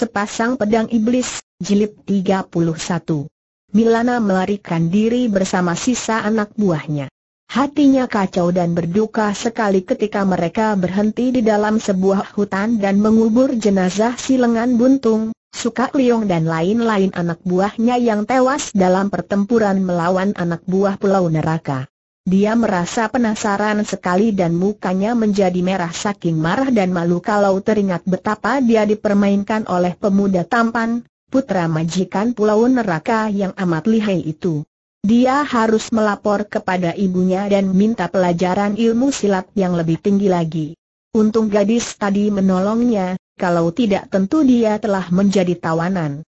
Sepasang Pedang Iblis, Jilid 31. Milana melarikan diri bersama sisa anak buahnya. Hatinya kacau dan berduka sekali ketika mereka berhenti di dalam sebuah hutan dan mengubur jenazah si lengan buntung, Suka Liong dan lain-lain anak buahnya yang tewas dalam pertempuran melawan anak buah Pulau Neraka. Dia merasa penasaran sekali dan mukanya menjadi merah saking marah dan malu kalau teringat betapa dia dipermainkan oleh pemuda tampan, putra majikan pulau neraka yang amat lihai itu. Dia harus melapor kepada ibunya dan minta pelajaran ilmu silat yang lebih tinggi lagi. Untung gadis tadi menolongnya, kalau tidak tentu dia telah menjadi tawanan.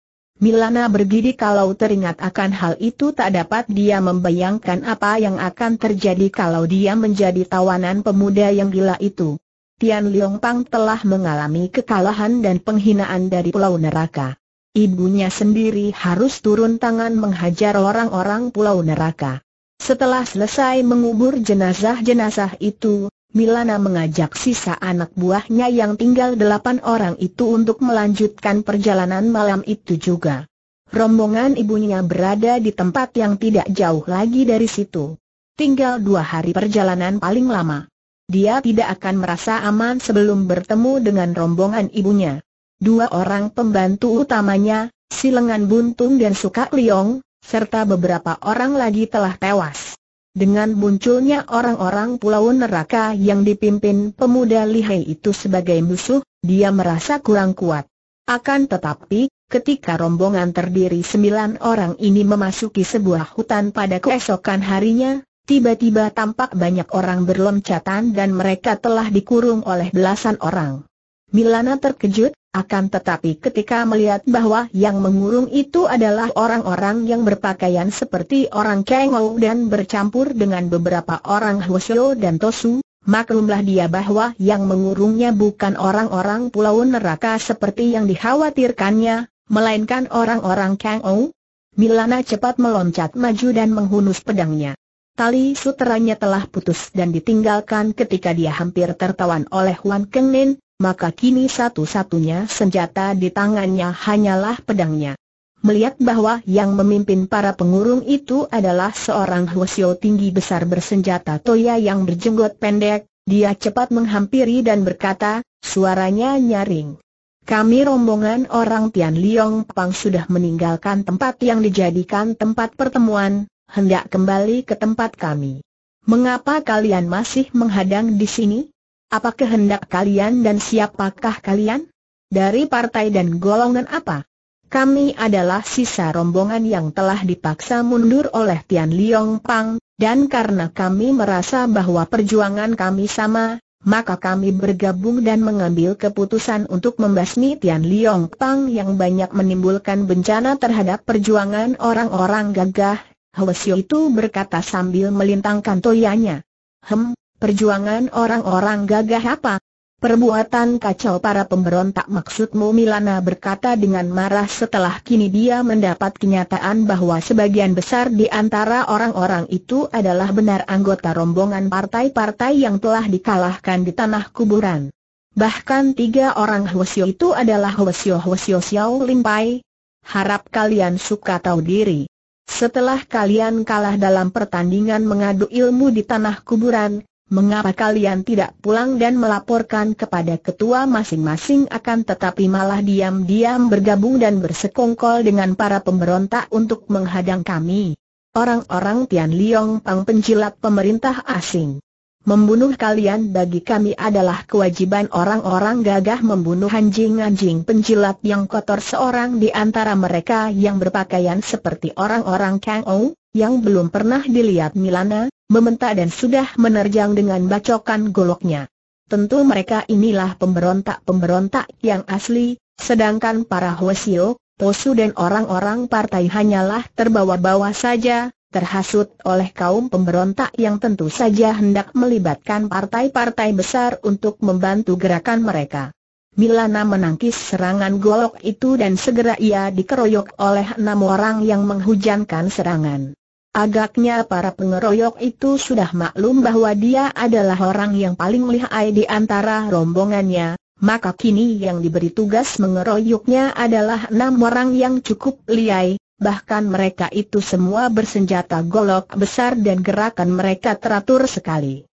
Milana bergidi kalau teringat akan hal itu tak dapat dia membayangkan apa yang akan terjadi kalau dia menjadi tawanan pemuda yang gila itu. Tian Liong Pang telah mengalami kekalahan dan penghinaan dari Pulau Neraka. Ibunya sendiri harus turun tangan menghajar orang-orang Pulau Neraka. Setelah selesai mengubur jenazah-jenazah itu, Milana mengajak sisa anak buahnya yang tinggal delapan orang itu untuk melanjutkan perjalanan malam itu juga. Rombongan ibunya berada di tempat yang tidak jauh lagi dari situ. Tinggal dua hari perjalanan paling lama. Dia tidak akan merasa aman sebelum bertemu dengan rombongan ibunya. Dua orang pembantu utamanya, Silengan Buntung dan Suka Liong, serta beberapa orang lagi telah tewas. Dengan munculnya orang-orang pulau neraka yang dipimpin pemuda lihai itu sebagai musuh, dia merasa kurang kuat. Akan tetapi, ketika rombongan terdiri sembilan orang ini memasuki sebuah hutan pada keesokan harinya, tiba-tiba tampak banyak orang berloncatan dan mereka telah dikurung oleh belasan orang. Milana terkejut, akan tetapi ketika melihat bahwa yang mengurung itu adalah orang-orang yang berpakaian seperti orang Kengou dan bercampur dengan beberapa orang Huosyo dan Tosu, maklumlah dia bahwa yang mengurungnya bukan orang-orang pulau neraka seperti yang dikhawatirkannya, melainkan orang-orang Kengou. Milana cepat meloncat maju dan menghunus pedangnya. Tali suteranya telah putus dan ditinggalkan ketika dia hampir tertawan oleh Huan Kengnin, maka kini satu-satunya senjata di tangannya hanyalah pedangnya. Melihat bahwa yang memimpin para pengurung itu adalah seorang Hwasyo tinggi besar bersenjata toya yang berjenggot pendek, dia cepat menghampiri dan berkata, suaranya nyaring. Kami rombongan orang Tian Liong Pang sudah meninggalkan tempat yang dijadikan tempat pertemuan, hendak kembali ke tempat kami. Mengapa kalian masih menghadang di sini? Apa kehendak kalian dan siapakah kalian? Dari partai dan golongan apa? Kami adalah sisa rombongan yang telah dipaksa mundur oleh Tian Liong Pang, dan karena kami merasa bahwa perjuangan kami sama, maka kami bergabung dan mengambil keputusan untuk membasmi Tian Liong Pang yang banyak menimbulkan bencana terhadap perjuangan orang-orang gagah. Hwesio itu berkata sambil melintangkan toyanya. Hem, Perjuangan orang-orang gagah apa? Perbuatan kacau para pemberontak maksudmu Milana berkata dengan marah setelah kini dia mendapat kenyataan bahwa sebagian besar di antara orang-orang itu adalah benar anggota rombongan partai-partai yang telah dikalahkan di tanah kuburan. Bahkan tiga orang Hwasyo itu adalah Hwasyo Hwasyo Xiao Limpai. Harap kalian suka tahu diri. Setelah kalian kalah dalam pertandingan mengadu ilmu di tanah kuburan, mengapa kalian tidak pulang dan melaporkan kepada ketua masing-masing akan tetapi malah diam-diam bergabung dan bersekongkol dengan para pemberontak untuk menghadang kami? Orang-orang Tian Liong Pang penjilat pemerintah asing. Membunuh kalian bagi kami adalah kewajiban orang-orang gagah membunuh anjing-anjing penjilat yang kotor seorang di antara mereka yang berpakaian seperti orang-orang Kang yang belum pernah dilihat Milana, membentak dan sudah menerjang dengan bacokan goloknya. Tentu mereka inilah pemberontak-pemberontak yang asli, sedangkan para Hwasio, Tosu dan orang-orang partai hanyalah terbawa-bawa saja, terhasut oleh kaum pemberontak yang tentu saja hendak melibatkan partai-partai besar untuk membantu gerakan mereka. Milana menangkis serangan golok itu dan segera ia dikeroyok oleh enam orang yang menghujankan serangan. Agaknya para pengeroyok itu sudah maklum bahwa dia adalah orang yang paling lihai di antara rombongannya, maka kini yang diberi tugas mengeroyoknya adalah enam orang yang cukup lihai, bahkan mereka itu semua bersenjata golok besar dan gerakan mereka teratur sekali.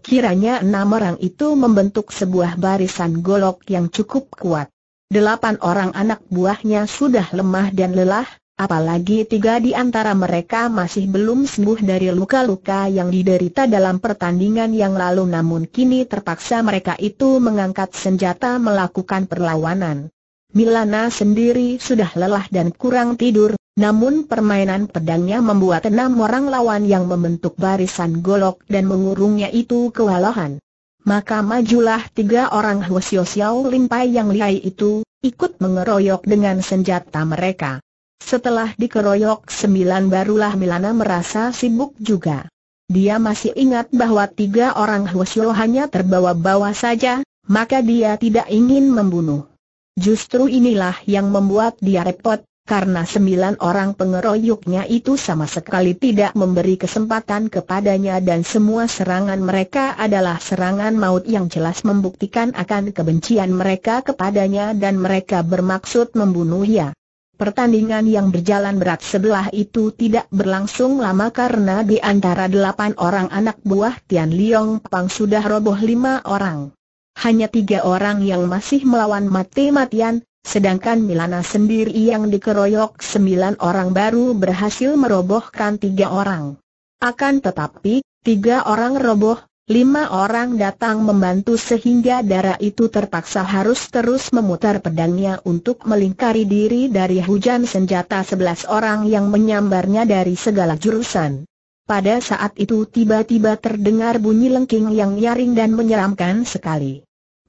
Kiranya enam orang itu membentuk sebuah barisan golok yang cukup kuat. Delapan orang anak buahnya sudah lemah dan lelah, Apalagi tiga di antara mereka masih belum sembuh dari luka-luka yang diderita dalam pertandingan yang lalu namun kini terpaksa mereka itu mengangkat senjata melakukan perlawanan. Milana sendiri sudah lelah dan kurang tidur, namun permainan pedangnya membuat enam orang lawan yang membentuk barisan golok dan mengurungnya itu kewalahan. Maka majulah tiga orang Hwasyo Xiao Limpai yang lihai itu, ikut mengeroyok dengan senjata mereka. Setelah dikeroyok sembilan barulah Milana merasa sibuk juga. Dia masih ingat bahwa tiga orang Hwasyo hanya terbawa-bawa saja, maka dia tidak ingin membunuh. Justru inilah yang membuat dia repot, karena sembilan orang pengeroyoknya itu sama sekali tidak memberi kesempatan kepadanya dan semua serangan mereka adalah serangan maut yang jelas membuktikan akan kebencian mereka kepadanya dan mereka bermaksud membunuhnya. Pertandingan yang berjalan berat sebelah itu tidak berlangsung lama karena di antara delapan orang anak buah Tian Liong Pang sudah roboh lima orang. Hanya tiga orang yang masih melawan mati-matian, sedangkan Milana sendiri yang dikeroyok sembilan orang baru berhasil merobohkan tiga orang. Akan tetapi, tiga orang roboh, lima orang datang membantu sehingga darah itu terpaksa harus terus memutar pedangnya untuk melingkari diri dari hujan senjata sebelas orang yang menyambarnya dari segala jurusan. Pada saat itu tiba-tiba terdengar bunyi lengking yang nyaring dan menyeramkan sekali.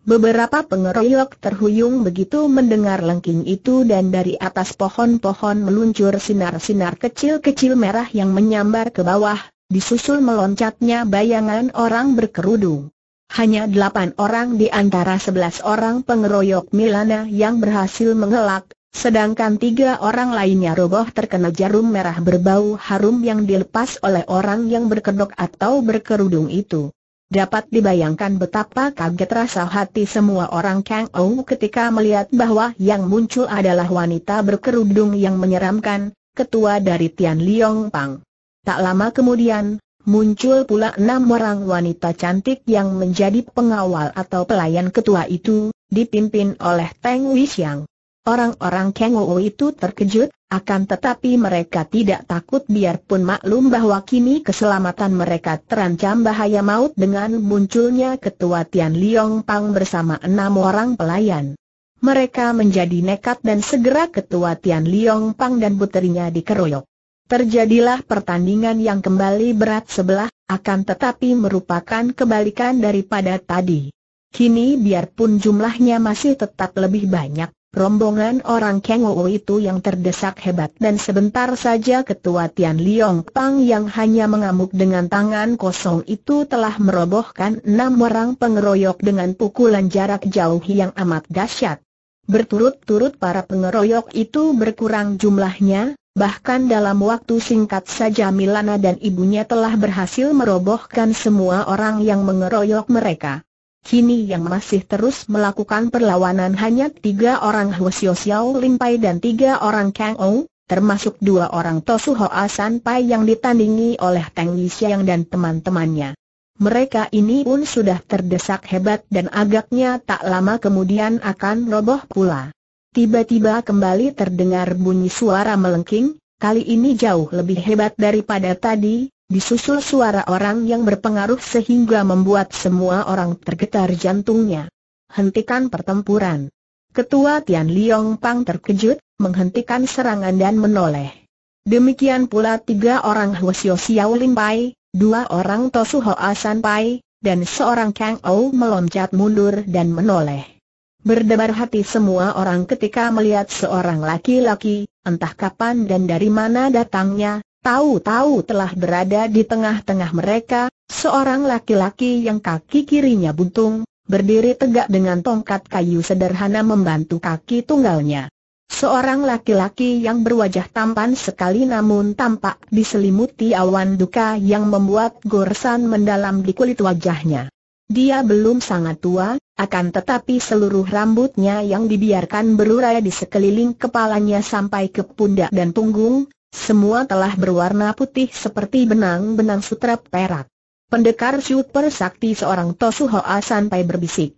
Beberapa pengeroyok terhuyung begitu mendengar lengking itu dan dari atas pohon-pohon meluncur sinar-sinar kecil-kecil merah yang menyambar ke bawah, disusul meloncatnya bayangan orang berkerudung. Hanya delapan orang di antara sebelas orang pengeroyok Milana yang berhasil mengelak, sedangkan tiga orang lainnya roboh terkena jarum merah berbau harum yang dilepas oleh orang yang berkedok atau berkerudung itu. Dapat dibayangkan betapa kaget rasa hati semua orang Kang Ou ketika melihat bahwa yang muncul adalah wanita berkerudung yang menyeramkan, ketua dari Tian Liong Pang. Tak lama kemudian, muncul pula enam orang wanita cantik yang menjadi pengawal atau pelayan ketua itu, dipimpin oleh Teng Wixiang. Orang-orang Kang itu terkejut, akan tetapi mereka tidak takut biarpun maklum bahwa kini keselamatan mereka terancam bahaya maut dengan munculnya ketua Tian Liong Pang bersama enam orang pelayan. Mereka menjadi nekat dan segera ketua Tian Liong Pang dan puterinya dikeroyok. Terjadilah pertandingan yang kembali berat sebelah, akan tetapi merupakan kebalikan daripada tadi. Kini biarpun jumlahnya masih tetap lebih banyak, rombongan orang Wu itu yang terdesak hebat dan sebentar saja ketua Tian Liong Pang yang hanya mengamuk dengan tangan kosong itu telah merobohkan enam orang pengeroyok dengan pukulan jarak jauh yang amat dahsyat. Berturut-turut para pengeroyok itu berkurang jumlahnya, Bahkan dalam waktu singkat saja Milana dan ibunya telah berhasil merobohkan semua orang yang mengeroyok mereka. Kini yang masih terus melakukan perlawanan hanya tiga orang Hwasyo Xiao Limpai dan tiga orang Kang Ou, termasuk dua orang Tosu Hoa Pai yang ditandingi oleh Tang Yixiang dan teman-temannya. Mereka ini pun sudah terdesak hebat dan agaknya tak lama kemudian akan roboh pula. Tiba-tiba kembali terdengar bunyi suara melengking, kali ini jauh lebih hebat daripada tadi, disusul suara orang yang berpengaruh sehingga membuat semua orang tergetar jantungnya. Hentikan pertempuran. Ketua Tian Liong Pang terkejut, menghentikan serangan dan menoleh. Demikian pula tiga orang Hwasyo Xiao Lim Pai, dua orang Tosu Hoa San Pai, dan seorang Kang Ou meloncat mundur dan menoleh. Berdebar hati semua orang ketika melihat seorang laki-laki, entah kapan dan dari mana datangnya, tahu-tahu telah berada di tengah-tengah mereka, seorang laki-laki yang kaki kirinya buntung, berdiri tegak dengan tongkat kayu sederhana membantu kaki tunggalnya. Seorang laki-laki yang berwajah tampan sekali namun tampak diselimuti awan duka yang membuat goresan mendalam di kulit wajahnya. Dia belum sangat tua, akan tetapi seluruh rambutnya yang dibiarkan berurai di sekeliling kepalanya sampai ke pundak dan punggung, semua telah berwarna putih seperti benang-benang sutra perak. Pendekar super sakti seorang Tosu Hoa sampai berbisik.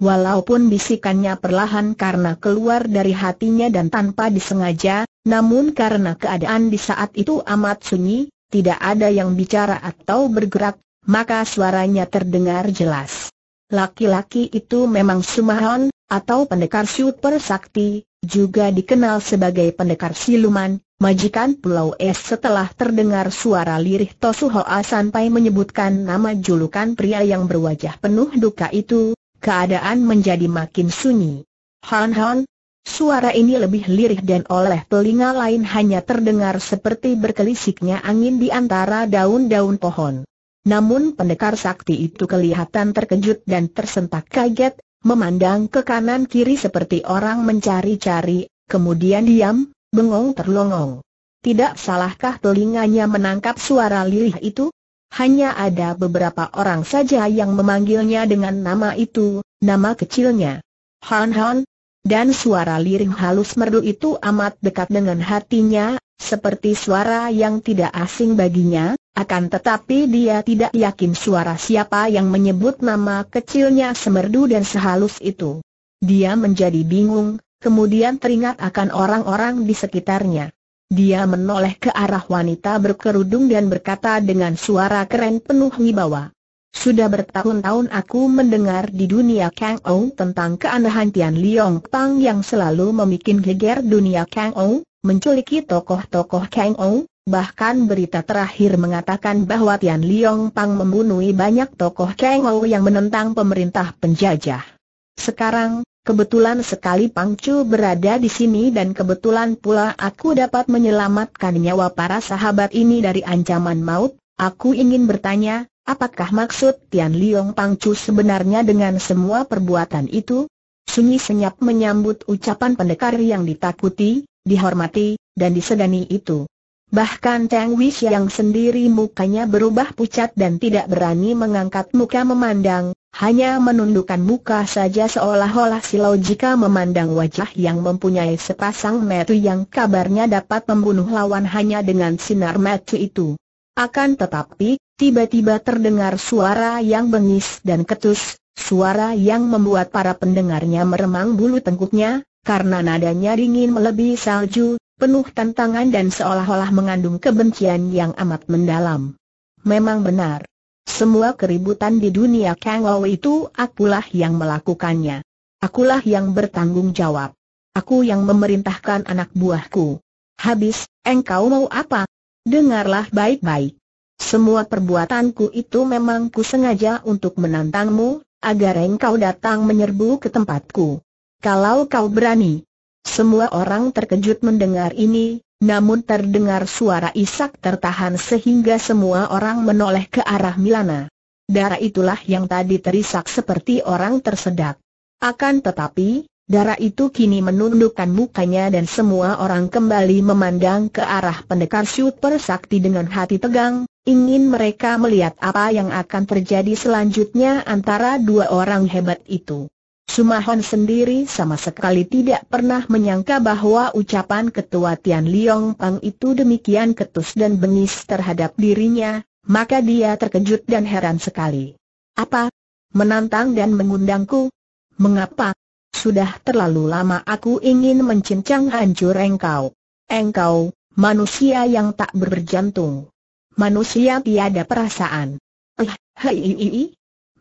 Walaupun bisikannya perlahan karena keluar dari hatinya dan tanpa disengaja, namun karena keadaan di saat itu amat sunyi, tidak ada yang bicara atau bergerak, maka suaranya terdengar jelas. Laki-laki itu memang Sumahon, atau pendekar super sakti, juga dikenal sebagai pendekar siluman, majikan Pulau Es setelah terdengar suara lirih Tosuhoa sampai menyebutkan nama julukan pria yang berwajah penuh duka itu, keadaan menjadi makin sunyi. Han Han, suara ini lebih lirih dan oleh telinga lain hanya terdengar seperti berkelisiknya angin di antara daun-daun pohon. Namun pendekar sakti itu kelihatan terkejut dan tersentak kaget, memandang ke kanan kiri seperti orang mencari-cari, kemudian diam, bengong terlongong. Tidak salahkah telinganya menangkap suara lirih itu? Hanya ada beberapa orang saja yang memanggilnya dengan nama itu, nama kecilnya. Han Han, dan suara lirih halus merdu itu amat dekat dengan hatinya, seperti suara yang tidak asing baginya, akan tetapi dia tidak yakin suara siapa yang menyebut nama kecilnya semerdu dan sehalus itu. Dia menjadi bingung, kemudian teringat akan orang-orang di sekitarnya. Dia menoleh ke arah wanita berkerudung dan berkata dengan suara keren penuh wibawa. Sudah bertahun-tahun aku mendengar di dunia Kang Ou tentang keanehan Tian Liong Pang yang selalu memikin geger dunia Kang Ou, menculiki tokoh-tokoh Kang Ou, bahkan berita terakhir mengatakan bahwa Tian Liong Pang membunuh banyak tokoh Kang Ou yang menentang pemerintah penjajah. Sekarang, kebetulan sekali Pang Chu berada di sini dan kebetulan pula aku dapat menyelamatkan nyawa para sahabat ini dari ancaman maut, aku ingin bertanya, apakah maksud Tian Liong Pang Chu sebenarnya dengan semua perbuatan itu? Sunyi senyap menyambut ucapan pendekar yang ditakuti, dihormati, dan disegani itu. Bahkan Tang Wish yang sendiri mukanya berubah pucat dan tidak berani mengangkat muka memandang, hanya menundukkan muka saja seolah-olah silau jika memandang wajah yang mempunyai sepasang metu yang kabarnya dapat membunuh lawan hanya dengan sinar metu itu. Akan tetapi, tiba-tiba terdengar suara yang bengis dan ketus, suara yang membuat para pendengarnya meremang bulu tengkuknya, karena nadanya dingin melebihi salju, penuh tantangan dan seolah-olah mengandung kebencian yang amat mendalam. Memang benar. Semua keributan di dunia Kang itu akulah yang melakukannya. Akulah yang bertanggung jawab. Aku yang memerintahkan anak buahku. Habis, engkau mau apa? Dengarlah baik-baik. Semua perbuatanku itu memang ku sengaja untuk menantangmu, agar engkau datang menyerbu ke tempatku kalau kau berani. Semua orang terkejut mendengar ini, namun terdengar suara Isak tertahan sehingga semua orang menoleh ke arah Milana. Darah itulah yang tadi terisak seperti orang tersedak. Akan tetapi, darah itu kini menundukkan mukanya dan semua orang kembali memandang ke arah pendekar super sakti dengan hati tegang, ingin mereka melihat apa yang akan terjadi selanjutnya antara dua orang hebat itu. Sumahon sendiri sama sekali tidak pernah menyangka bahwa ucapan ketua Tian Liong Pang itu demikian ketus dan bengis terhadap dirinya, maka dia terkejut dan heran sekali. Apa? Menantang dan mengundangku? Mengapa? Sudah terlalu lama aku ingin mencincang hancur engkau. Engkau, manusia yang tak berjantung. Manusia tiada perasaan. Eh, hei, hei, hei.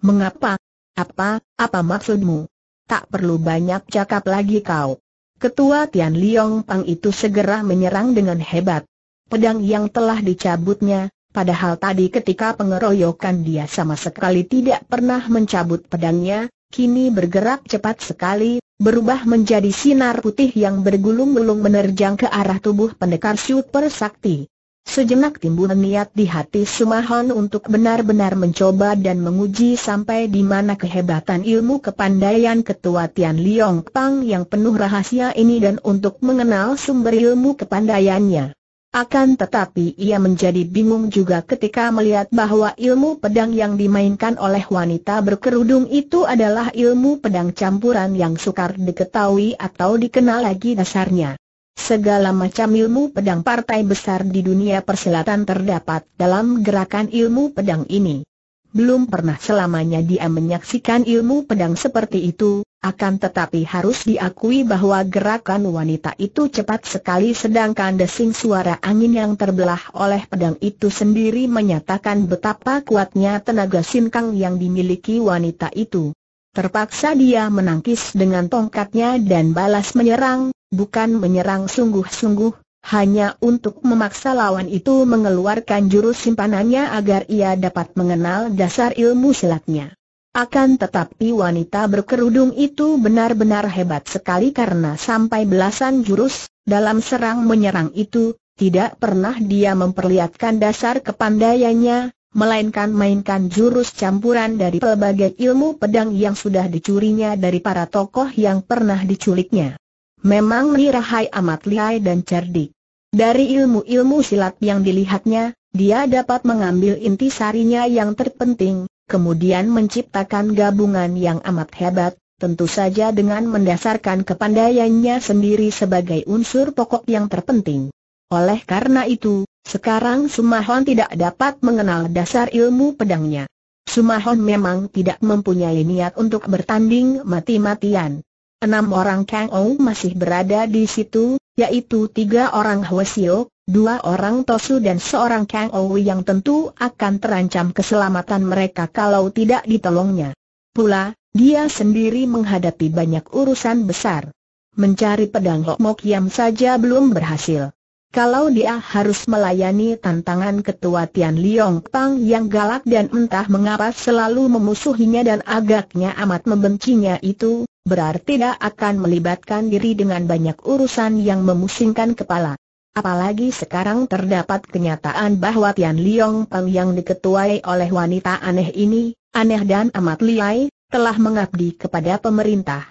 Mengapa? Apa, apa maksudmu? tak perlu banyak cakap lagi kau. Ketua Tian Liong Pang itu segera menyerang dengan hebat. Pedang yang telah dicabutnya, padahal tadi ketika pengeroyokan dia sama sekali tidak pernah mencabut pedangnya, kini bergerak cepat sekali, berubah menjadi sinar putih yang bergulung-gulung menerjang ke arah tubuh pendekar super sakti. Sejenak timbul niat di hati Sumahon untuk benar-benar mencoba dan menguji sampai di mana kehebatan ilmu kepandaian ketua Tian Liong Pang yang penuh rahasia ini dan untuk mengenal sumber ilmu kepandaiannya. Akan tetapi ia menjadi bingung juga ketika melihat bahwa ilmu pedang yang dimainkan oleh wanita berkerudung itu adalah ilmu pedang campuran yang sukar diketahui atau dikenal lagi dasarnya. Segala macam ilmu pedang partai besar di dunia persilatan terdapat dalam gerakan ilmu pedang ini. Belum pernah selamanya dia menyaksikan ilmu pedang seperti itu, akan tetapi harus diakui bahwa gerakan wanita itu cepat sekali sedangkan desing suara angin yang terbelah oleh pedang itu sendiri menyatakan betapa kuatnya tenaga sinkang yang dimiliki wanita itu. Terpaksa dia menangkis dengan tongkatnya dan balas menyerang, bukan menyerang sungguh-sungguh, hanya untuk memaksa lawan itu mengeluarkan jurus simpanannya agar ia dapat mengenal dasar ilmu silatnya. Akan tetapi wanita berkerudung itu benar-benar hebat sekali karena sampai belasan jurus, dalam serang menyerang itu, tidak pernah dia memperlihatkan dasar kepandaiannya, melainkan mainkan jurus campuran dari pelbagai ilmu pedang yang sudah dicurinya dari para tokoh yang pernah diculiknya. Memang mirahai amat lihai dan cerdik. Dari ilmu-ilmu silat yang dilihatnya, dia dapat mengambil inti sarinya yang terpenting, kemudian menciptakan gabungan yang amat hebat, tentu saja dengan mendasarkan kepandaiannya sendiri sebagai unsur pokok yang terpenting. Oleh karena itu, sekarang Sumahon tidak dapat mengenal dasar ilmu pedangnya. Sumahon memang tidak mempunyai niat untuk bertanding mati-matian. Enam orang Kang Ou masih berada di situ, yaitu tiga orang Hwasio, dua orang Tosu dan seorang Kang Ou yang tentu akan terancam keselamatan mereka kalau tidak ditolongnya. Pula, dia sendiri menghadapi banyak urusan besar. Mencari pedang Hok Mok Yam saja belum berhasil. Kalau dia harus melayani tantangan ketua Tian Liong Pang yang galak dan entah mengapa selalu memusuhinya dan agaknya amat membencinya itu, berarti tidak akan melibatkan diri dengan banyak urusan yang memusingkan kepala. Apalagi sekarang terdapat kenyataan bahwa Tian Liong Peng yang diketuai oleh wanita aneh ini, aneh dan amat liai, telah mengabdi kepada pemerintah.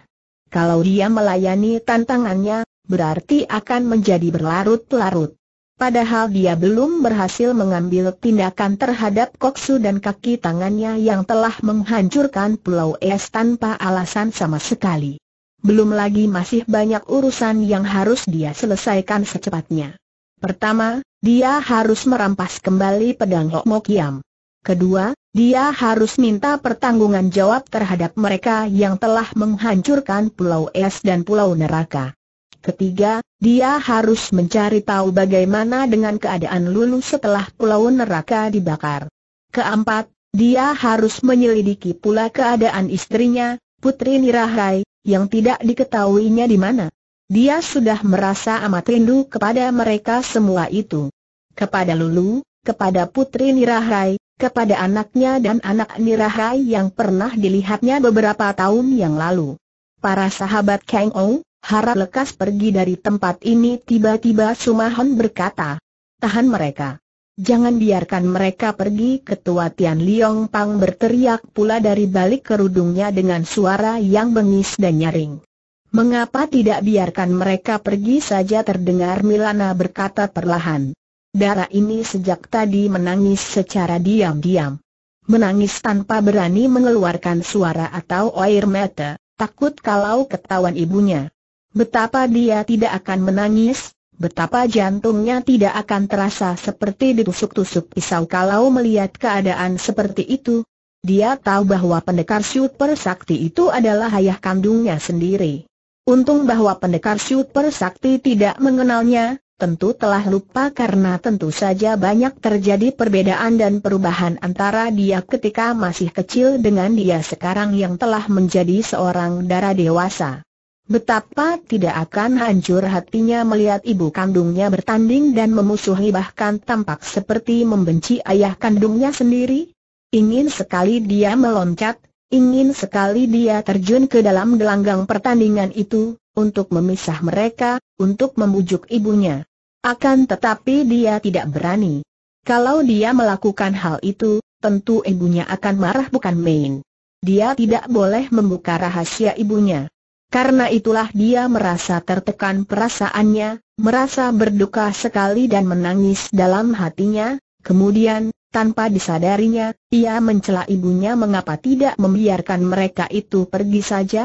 Kalau dia melayani tantangannya, berarti akan menjadi berlarut-larut. Padahal dia belum berhasil mengambil tindakan terhadap koksu dan kaki tangannya yang telah menghancurkan Pulau Es tanpa alasan sama sekali. Belum lagi masih banyak urusan yang harus dia selesaikan secepatnya. Pertama, dia harus merampas kembali pedang Lok Yam. Kedua, dia harus minta pertanggungan jawab terhadap mereka yang telah menghancurkan Pulau Es dan Pulau Neraka. Ketiga, dia harus mencari tahu bagaimana dengan keadaan Lulu setelah pulau neraka dibakar. Keempat, dia harus menyelidiki pula keadaan istrinya, Putri Nirahai, yang tidak diketahuinya di mana. Dia sudah merasa amat rindu kepada mereka semua itu. Kepada Lulu, kepada Putri Nirahai, kepada anaknya dan anak Nirahai yang pernah dilihatnya beberapa tahun yang lalu. Para sahabat Kang Ong, Harap lekas pergi dari tempat ini tiba-tiba Sumahon berkata. Tahan mereka. Jangan biarkan mereka pergi ketua Tian Liong Pang berteriak pula dari balik kerudungnya dengan suara yang bengis dan nyaring. Mengapa tidak biarkan mereka pergi saja terdengar Milana berkata perlahan. Darah ini sejak tadi menangis secara diam-diam. Menangis tanpa berani mengeluarkan suara atau air mata, takut kalau ketahuan ibunya. Betapa dia tidak akan menangis, betapa jantungnya tidak akan terasa seperti ditusuk-tusuk pisau kalau melihat keadaan seperti itu. Dia tahu bahwa pendekar Super Sakti itu adalah ayah kandungnya sendiri. Untung bahwa pendekar Super Sakti tidak mengenalnya, tentu telah lupa karena tentu saja banyak terjadi perbedaan dan perubahan antara dia ketika masih kecil dengan dia sekarang yang telah menjadi seorang darah dewasa. Betapa tidak akan hancur hatinya melihat ibu kandungnya bertanding dan memusuhi bahkan tampak seperti membenci ayah kandungnya sendiri? Ingin sekali dia meloncat, ingin sekali dia terjun ke dalam gelanggang pertandingan itu, untuk memisah mereka, untuk membujuk ibunya. Akan tetapi dia tidak berani. Kalau dia melakukan hal itu, tentu ibunya akan marah bukan main. Dia tidak boleh membuka rahasia ibunya. Karena itulah dia merasa tertekan perasaannya, merasa berduka sekali dan menangis dalam hatinya, kemudian, tanpa disadarinya, ia mencela ibunya mengapa tidak membiarkan mereka itu pergi saja.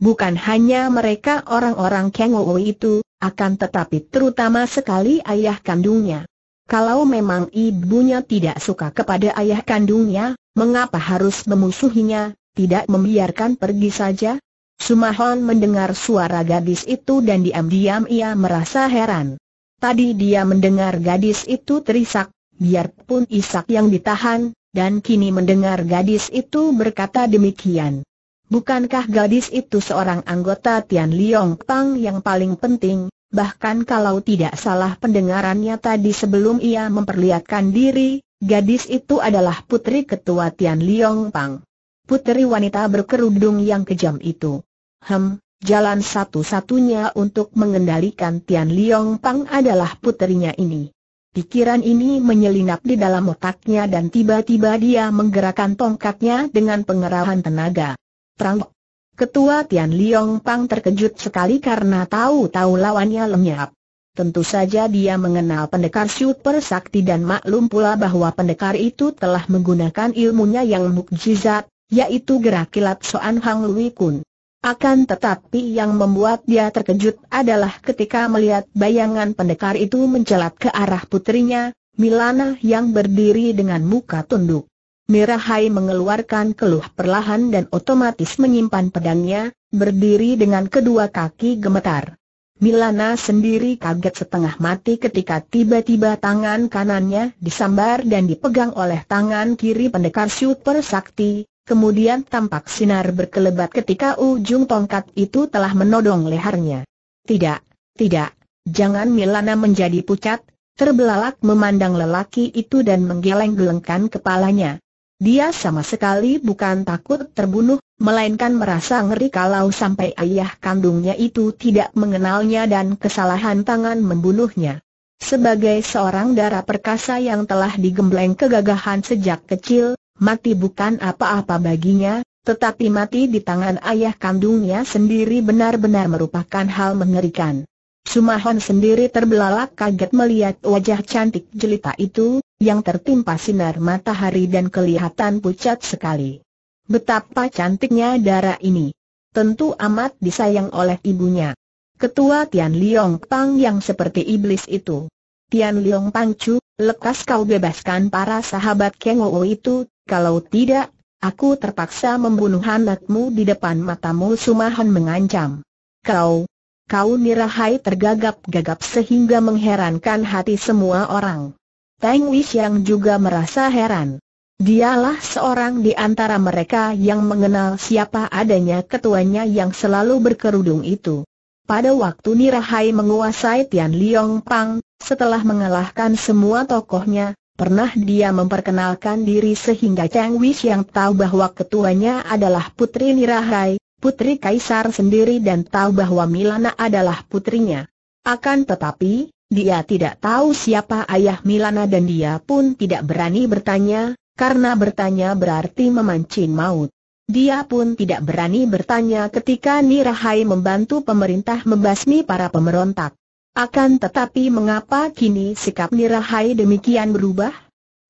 Bukan hanya mereka orang-orang Kengowo itu, akan tetapi terutama sekali ayah kandungnya. Kalau memang ibunya tidak suka kepada ayah kandungnya, mengapa harus memusuhinya, tidak membiarkan pergi saja? Sumahon mendengar suara gadis itu dan diam-diam ia merasa heran. Tadi dia mendengar gadis itu terisak, biarpun isak yang ditahan, dan kini mendengar gadis itu berkata demikian. Bukankah gadis itu seorang anggota Tian Liong Pang yang paling penting, bahkan kalau tidak salah pendengarannya tadi sebelum ia memperlihatkan diri, gadis itu adalah putri ketua Tian Liong Pang. Putri wanita berkerudung yang kejam itu. Hem, jalan satu-satunya untuk mengendalikan Tian Liong Pang adalah puterinya ini. Pikiran ini menyelinap di dalam otaknya dan tiba-tiba dia menggerakkan tongkatnya dengan pengerahan tenaga. Perang. Ketua Tian Liong Pang terkejut sekali karena tahu-tahu lawannya lenyap. Tentu saja dia mengenal pendekar super sakti dan maklum pula bahwa pendekar itu telah menggunakan ilmunya yang mukjizat, yaitu gerak kilat Soan Hang Lui Kun. Akan tetapi yang membuat dia terkejut adalah ketika melihat bayangan pendekar itu mencelat ke arah putrinya, Milana yang berdiri dengan muka tunduk. Mirahai mengeluarkan keluh perlahan dan otomatis menyimpan pedangnya, berdiri dengan kedua kaki gemetar. Milana sendiri kaget setengah mati ketika tiba-tiba tangan kanannya disambar dan dipegang oleh tangan kiri pendekar super sakti, kemudian tampak sinar berkelebat ketika ujung tongkat itu telah menodong lehernya. Tidak, tidak, jangan Milana menjadi pucat, terbelalak memandang lelaki itu dan menggeleng-gelengkan kepalanya. Dia sama sekali bukan takut terbunuh, melainkan merasa ngeri kalau sampai ayah kandungnya itu tidak mengenalnya dan kesalahan tangan membunuhnya. Sebagai seorang darah perkasa yang telah digembleng kegagahan sejak kecil, Mati bukan apa-apa baginya, tetapi mati di tangan ayah kandungnya sendiri benar-benar merupakan hal mengerikan. Sumahon sendiri terbelalak kaget melihat wajah cantik jelita itu, yang tertimpa sinar matahari dan kelihatan pucat sekali. Betapa cantiknya darah ini. Tentu amat disayang oleh ibunya. Ketua Tian Liong Pang yang seperti iblis itu. Tian Liong Chu, lekas kau bebaskan para sahabat Keng Ou itu, kalau tidak, aku terpaksa membunuh anakmu di depan matamu Sumahan mengancam. Kau, kau nirahai tergagap-gagap sehingga mengherankan hati semua orang. Teng Wis yang juga merasa heran. Dialah seorang di antara mereka yang mengenal siapa adanya ketuanya yang selalu berkerudung itu. Pada waktu Nirahai menguasai Tian Liong Pang, setelah mengalahkan semua tokohnya, Pernah dia memperkenalkan diri sehingga Cheng Wis yang tahu bahwa ketuanya adalah Putri Nirahai, Putri Kaisar sendiri dan tahu bahwa Milana adalah putrinya. Akan tetapi, dia tidak tahu siapa ayah Milana dan dia pun tidak berani bertanya, karena bertanya berarti memancing maut. Dia pun tidak berani bertanya ketika Nirahai membantu pemerintah membasmi para pemberontak. Akan tetapi mengapa kini sikap Nirahai demikian berubah?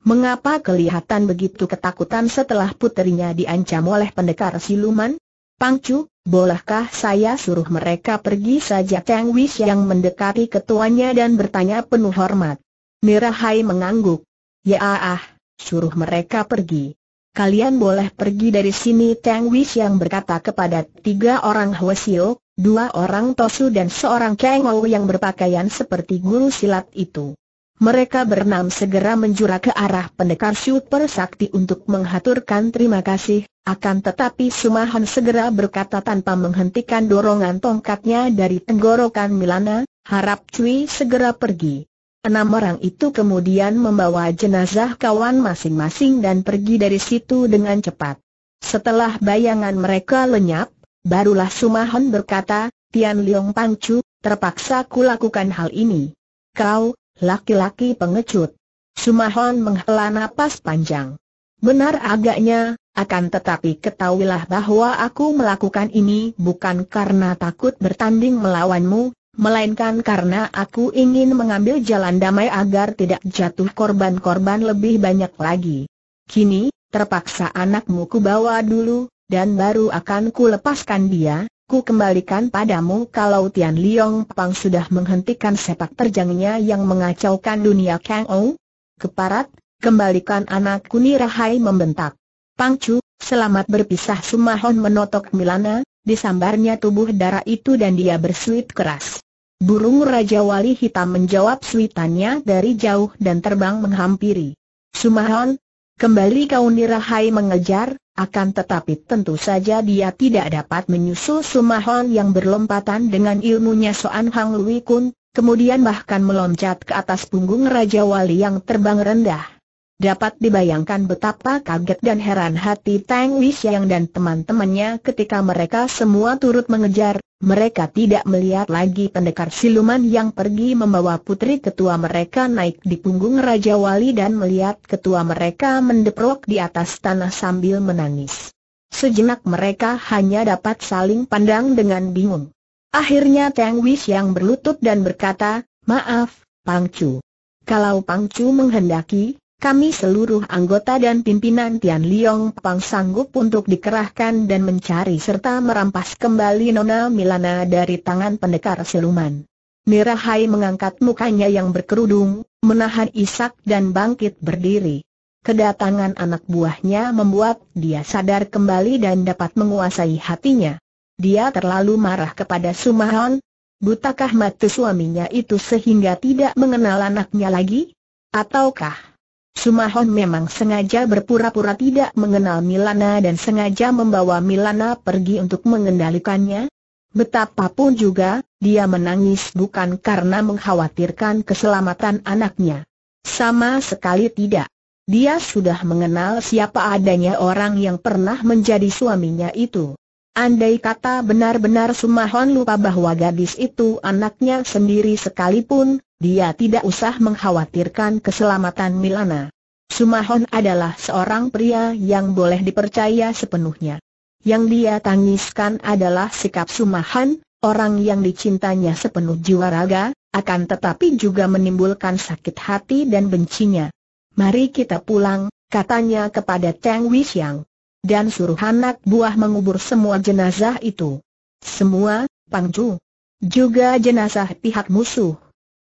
Mengapa kelihatan begitu ketakutan setelah puterinya diancam oleh pendekar siluman? Pangcu, bolehkah saya suruh mereka pergi saja Cheng Wish yang mendekati ketuanya dan bertanya penuh hormat. Nirahai mengangguk. Ya ah, suruh mereka pergi. Kalian boleh pergi dari sini Tang Wish yang berkata kepada tiga orang Hwasio, dua orang Tosu dan seorang Kengou yang berpakaian seperti guru silat itu. Mereka berenam segera menjura ke arah pendekar super sakti untuk menghaturkan terima kasih, akan tetapi Sumahan segera berkata tanpa menghentikan dorongan tongkatnya dari tenggorokan Milana, harap Cui segera pergi. Enam orang itu kemudian membawa jenazah kawan masing-masing dan pergi dari situ dengan cepat. Setelah bayangan mereka lenyap, Barulah Sumahon berkata, Tian Liong Pangcu, terpaksa lakukan hal ini. Kau, laki-laki pengecut. Sumahon menghela napas panjang. Benar agaknya, akan tetapi ketahuilah bahwa aku melakukan ini bukan karena takut bertanding melawanmu, melainkan karena aku ingin mengambil jalan damai agar tidak jatuh korban-korban lebih banyak lagi. Kini, terpaksa anakmu kubawa dulu, dan baru akan ku lepaskan dia, ku kembalikan padamu kalau Tian Liong Pang sudah menghentikan sepak terjangnya yang mengacaukan dunia Kang Ou. Keparat, kembalikan anakku Nirahai membentak. Pang Chu, selamat berpisah Sumahon menotok Milana, disambarnya tubuh darah itu dan dia bersuit keras. Burung Raja Wali Hitam menjawab suitannya dari jauh dan terbang menghampiri. Sumahon, kembali kau nirahai mengejar, akan tetapi tentu saja dia tidak dapat menyusul Sumahon yang berlompatan dengan ilmunya Soan Hang Lui Kun, kemudian bahkan meloncat ke atas punggung Raja Wali yang terbang rendah. Dapat dibayangkan betapa kaget dan heran hati Tang Wixiang dan teman-temannya ketika mereka semua turut mengejar, mereka tidak melihat lagi pendekar siluman yang pergi membawa putri ketua mereka naik di punggung Raja Wali dan melihat ketua mereka mendeprok di atas tanah sambil menangis. Sejenak mereka hanya dapat saling pandang dengan bingung. Akhirnya Tang Wixiang berlutut dan berkata, Maaf, Pangcu. Kalau Pangcu menghendaki, kami seluruh anggota dan pimpinan Tian Liong Pang sanggup untuk dikerahkan dan mencari serta merampas kembali Nona Milana dari tangan pendekar siluman. Mirahai mengangkat mukanya yang berkerudung, menahan isak dan bangkit berdiri. Kedatangan anak buahnya membuat dia sadar kembali dan dapat menguasai hatinya. Dia terlalu marah kepada Sumahon. Butakah mati suaminya itu sehingga tidak mengenal anaknya lagi? Ataukah Sumahon memang sengaja berpura-pura tidak mengenal Milana dan sengaja membawa Milana pergi untuk mengendalikannya? Betapapun juga, dia menangis bukan karena mengkhawatirkan keselamatan anaknya. Sama sekali tidak. Dia sudah mengenal siapa adanya orang yang pernah menjadi suaminya itu. Andai kata benar-benar Sumahon lupa bahwa gadis itu anaknya sendiri sekalipun, dia tidak usah mengkhawatirkan keselamatan Milana. Sumahon adalah seorang pria yang boleh dipercaya sepenuhnya. Yang dia tangiskan adalah sikap Sumahon, orang yang dicintanya sepenuh jiwa raga, akan tetapi juga menimbulkan sakit hati dan bencinya. Mari kita pulang, katanya kepada Cheng Wisiang dan suruh anak buah mengubur semua jenazah itu. Semua, Pangju. Juga jenazah pihak musuh.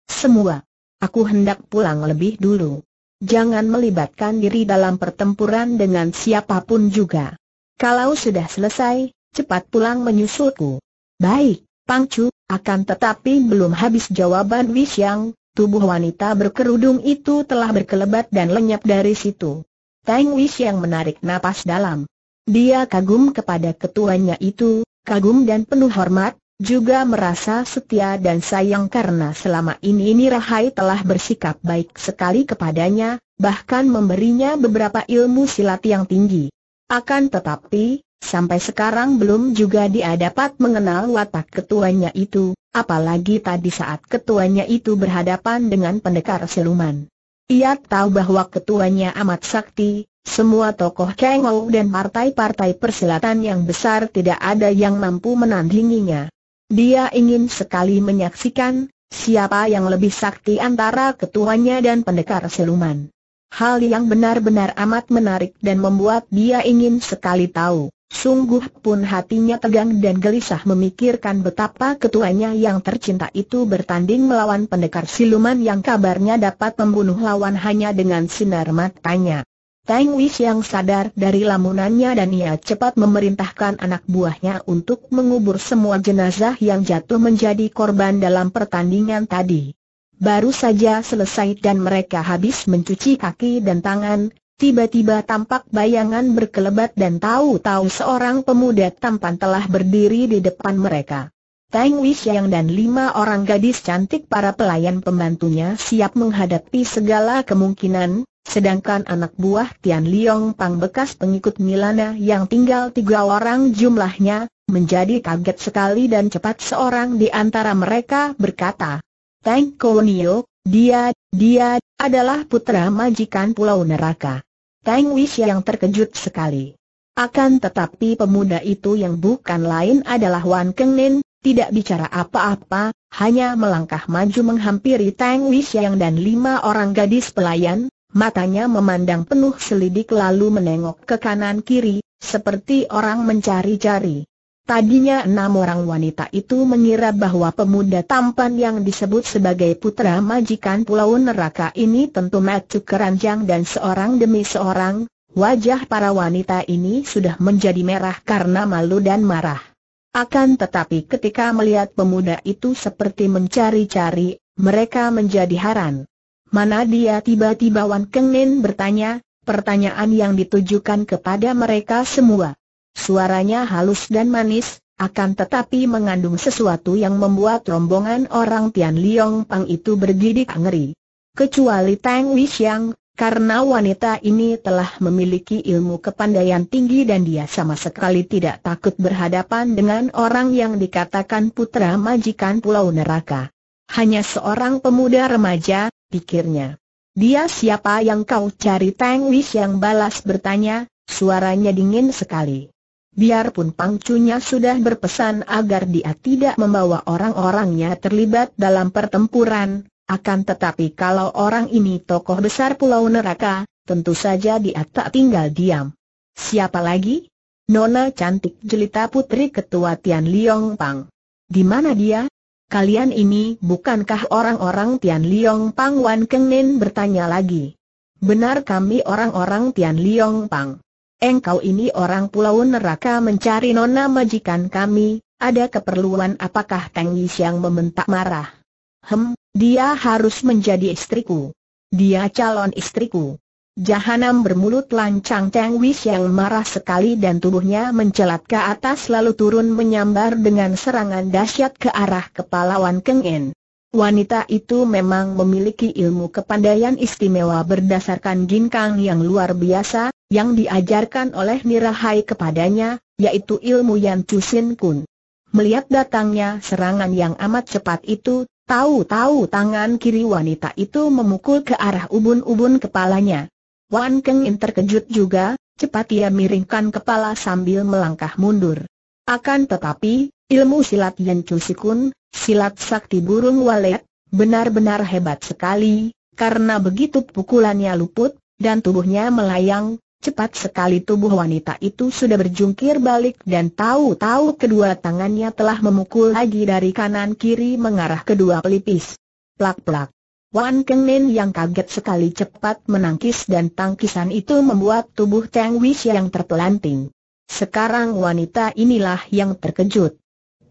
Semua. Aku hendak pulang lebih dulu. Jangan melibatkan diri dalam pertempuran dengan siapapun juga. Kalau sudah selesai, cepat pulang menyusulku. Baik, Pangcu, akan tetapi belum habis jawaban yang, tubuh wanita berkerudung itu telah berkelebat dan lenyap dari situ. Tang yang menarik napas dalam. Dia kagum kepada ketuanya itu, kagum dan penuh hormat, juga merasa setia dan sayang karena selama ini Rahay telah bersikap baik sekali kepadanya, bahkan memberinya beberapa ilmu silat yang tinggi. Akan tetapi, sampai sekarang belum juga dia dapat mengenal watak ketuanya itu, apalagi tadi saat ketuanya itu berhadapan dengan pendekar siluman. Ia tahu bahwa ketuanya amat sakti, semua tokoh Kengou dan partai-partai persilatan yang besar tidak ada yang mampu menandinginya. Dia ingin sekali menyaksikan, siapa yang lebih sakti antara ketuanya dan pendekar siluman. Hal yang benar-benar amat menarik dan membuat dia ingin sekali tahu. Sungguh pun hatinya tegang dan gelisah memikirkan betapa ketuanya yang tercinta itu bertanding melawan pendekar siluman yang kabarnya dapat membunuh lawan hanya dengan sinar matanya. Tang Wis yang sadar dari lamunannya dan ia cepat memerintahkan anak buahnya untuk mengubur semua jenazah yang jatuh menjadi korban dalam pertandingan tadi. Baru saja selesai dan mereka habis mencuci kaki dan tangan, Tiba-tiba tampak bayangan berkelebat dan tahu-tahu seorang pemuda tampan telah berdiri di depan mereka. Tang Wixiang dan lima orang gadis cantik para pelayan pembantunya siap menghadapi segala kemungkinan, sedangkan anak buah Tian Liong Pang bekas pengikut Milana yang tinggal tiga orang jumlahnya, menjadi kaget sekali dan cepat seorang di antara mereka berkata, Tang Konio, dia, dia, adalah putra majikan Pulau Neraka. Tang Wish yang terkejut sekali. Akan tetapi pemuda itu yang bukan lain adalah Wan Keng Nin, tidak bicara apa-apa, hanya melangkah maju menghampiri Tang yang dan lima orang gadis pelayan, matanya memandang penuh selidik lalu menengok ke kanan kiri, seperti orang mencari-cari. Tadinya enam orang wanita itu mengira bahwa pemuda tampan yang disebut sebagai putra majikan pulau neraka ini tentu metu keranjang dan seorang demi seorang, wajah para wanita ini sudah menjadi merah karena malu dan marah. Akan tetapi ketika melihat pemuda itu seperti mencari-cari, mereka menjadi haran. Mana dia tiba-tiba Wan Kengin bertanya, pertanyaan yang ditujukan kepada mereka semua. Suaranya halus dan manis, akan tetapi mengandung sesuatu yang membuat rombongan orang Tian Liong Pang itu bergidik ngeri. Kecuali Tang Wishang, karena wanita ini telah memiliki ilmu kepandaian tinggi dan dia sama sekali tidak takut berhadapan dengan orang yang dikatakan putra majikan Pulau Neraka. Hanya seorang pemuda remaja, pikirnya. Dia siapa yang kau cari Tang Wishang balas bertanya, suaranya dingin sekali. Biarpun pangcunya sudah berpesan agar dia tidak membawa orang-orangnya terlibat dalam pertempuran, akan tetapi kalau orang ini tokoh besar Pulau Neraka, tentu saja dia tak tinggal diam. Siapa lagi? Nona cantik jelita putri ketua Tian Liong Pang. Di mana dia? Kalian ini bukankah orang-orang Tian Liong Pang Wan Kengnen bertanya lagi. Benar kami orang-orang Tian Liong Pang engkau ini orang pulau neraka mencari nona majikan kami, ada keperluan apakah Teng yang membentak marah? Hem, dia harus menjadi istriku. Dia calon istriku. Jahanam bermulut lancang Teng yang marah sekali dan tubuhnya mencelat ke atas lalu turun menyambar dengan serangan dahsyat ke arah kepala Wan Keng En. Wanita itu memang memiliki ilmu kepandaian istimewa berdasarkan ginkang yang luar biasa, yang diajarkan oleh Nirahai kepadanya, yaitu ilmu Yan Chusin Kun. Melihat datangnya serangan yang amat cepat itu, tahu-tahu tangan kiri wanita itu memukul ke arah ubun-ubun kepalanya. Wan Keng In terkejut juga, cepat ia miringkan kepala sambil melangkah mundur. Akan tetapi, ilmu silat Yan Kun, silat sakti burung walet, benar-benar hebat sekali, karena begitu pukulannya luput, dan tubuhnya melayang, Cepat sekali tubuh wanita itu sudah berjungkir balik dan tahu-tahu kedua tangannya telah memukul lagi dari kanan kiri mengarah kedua pelipis. Plak-plak. Wan Kengmin yang kaget sekali cepat menangkis dan tangkisan itu membuat tubuh Cheng Wish yang terpelanting. Sekarang wanita inilah yang terkejut.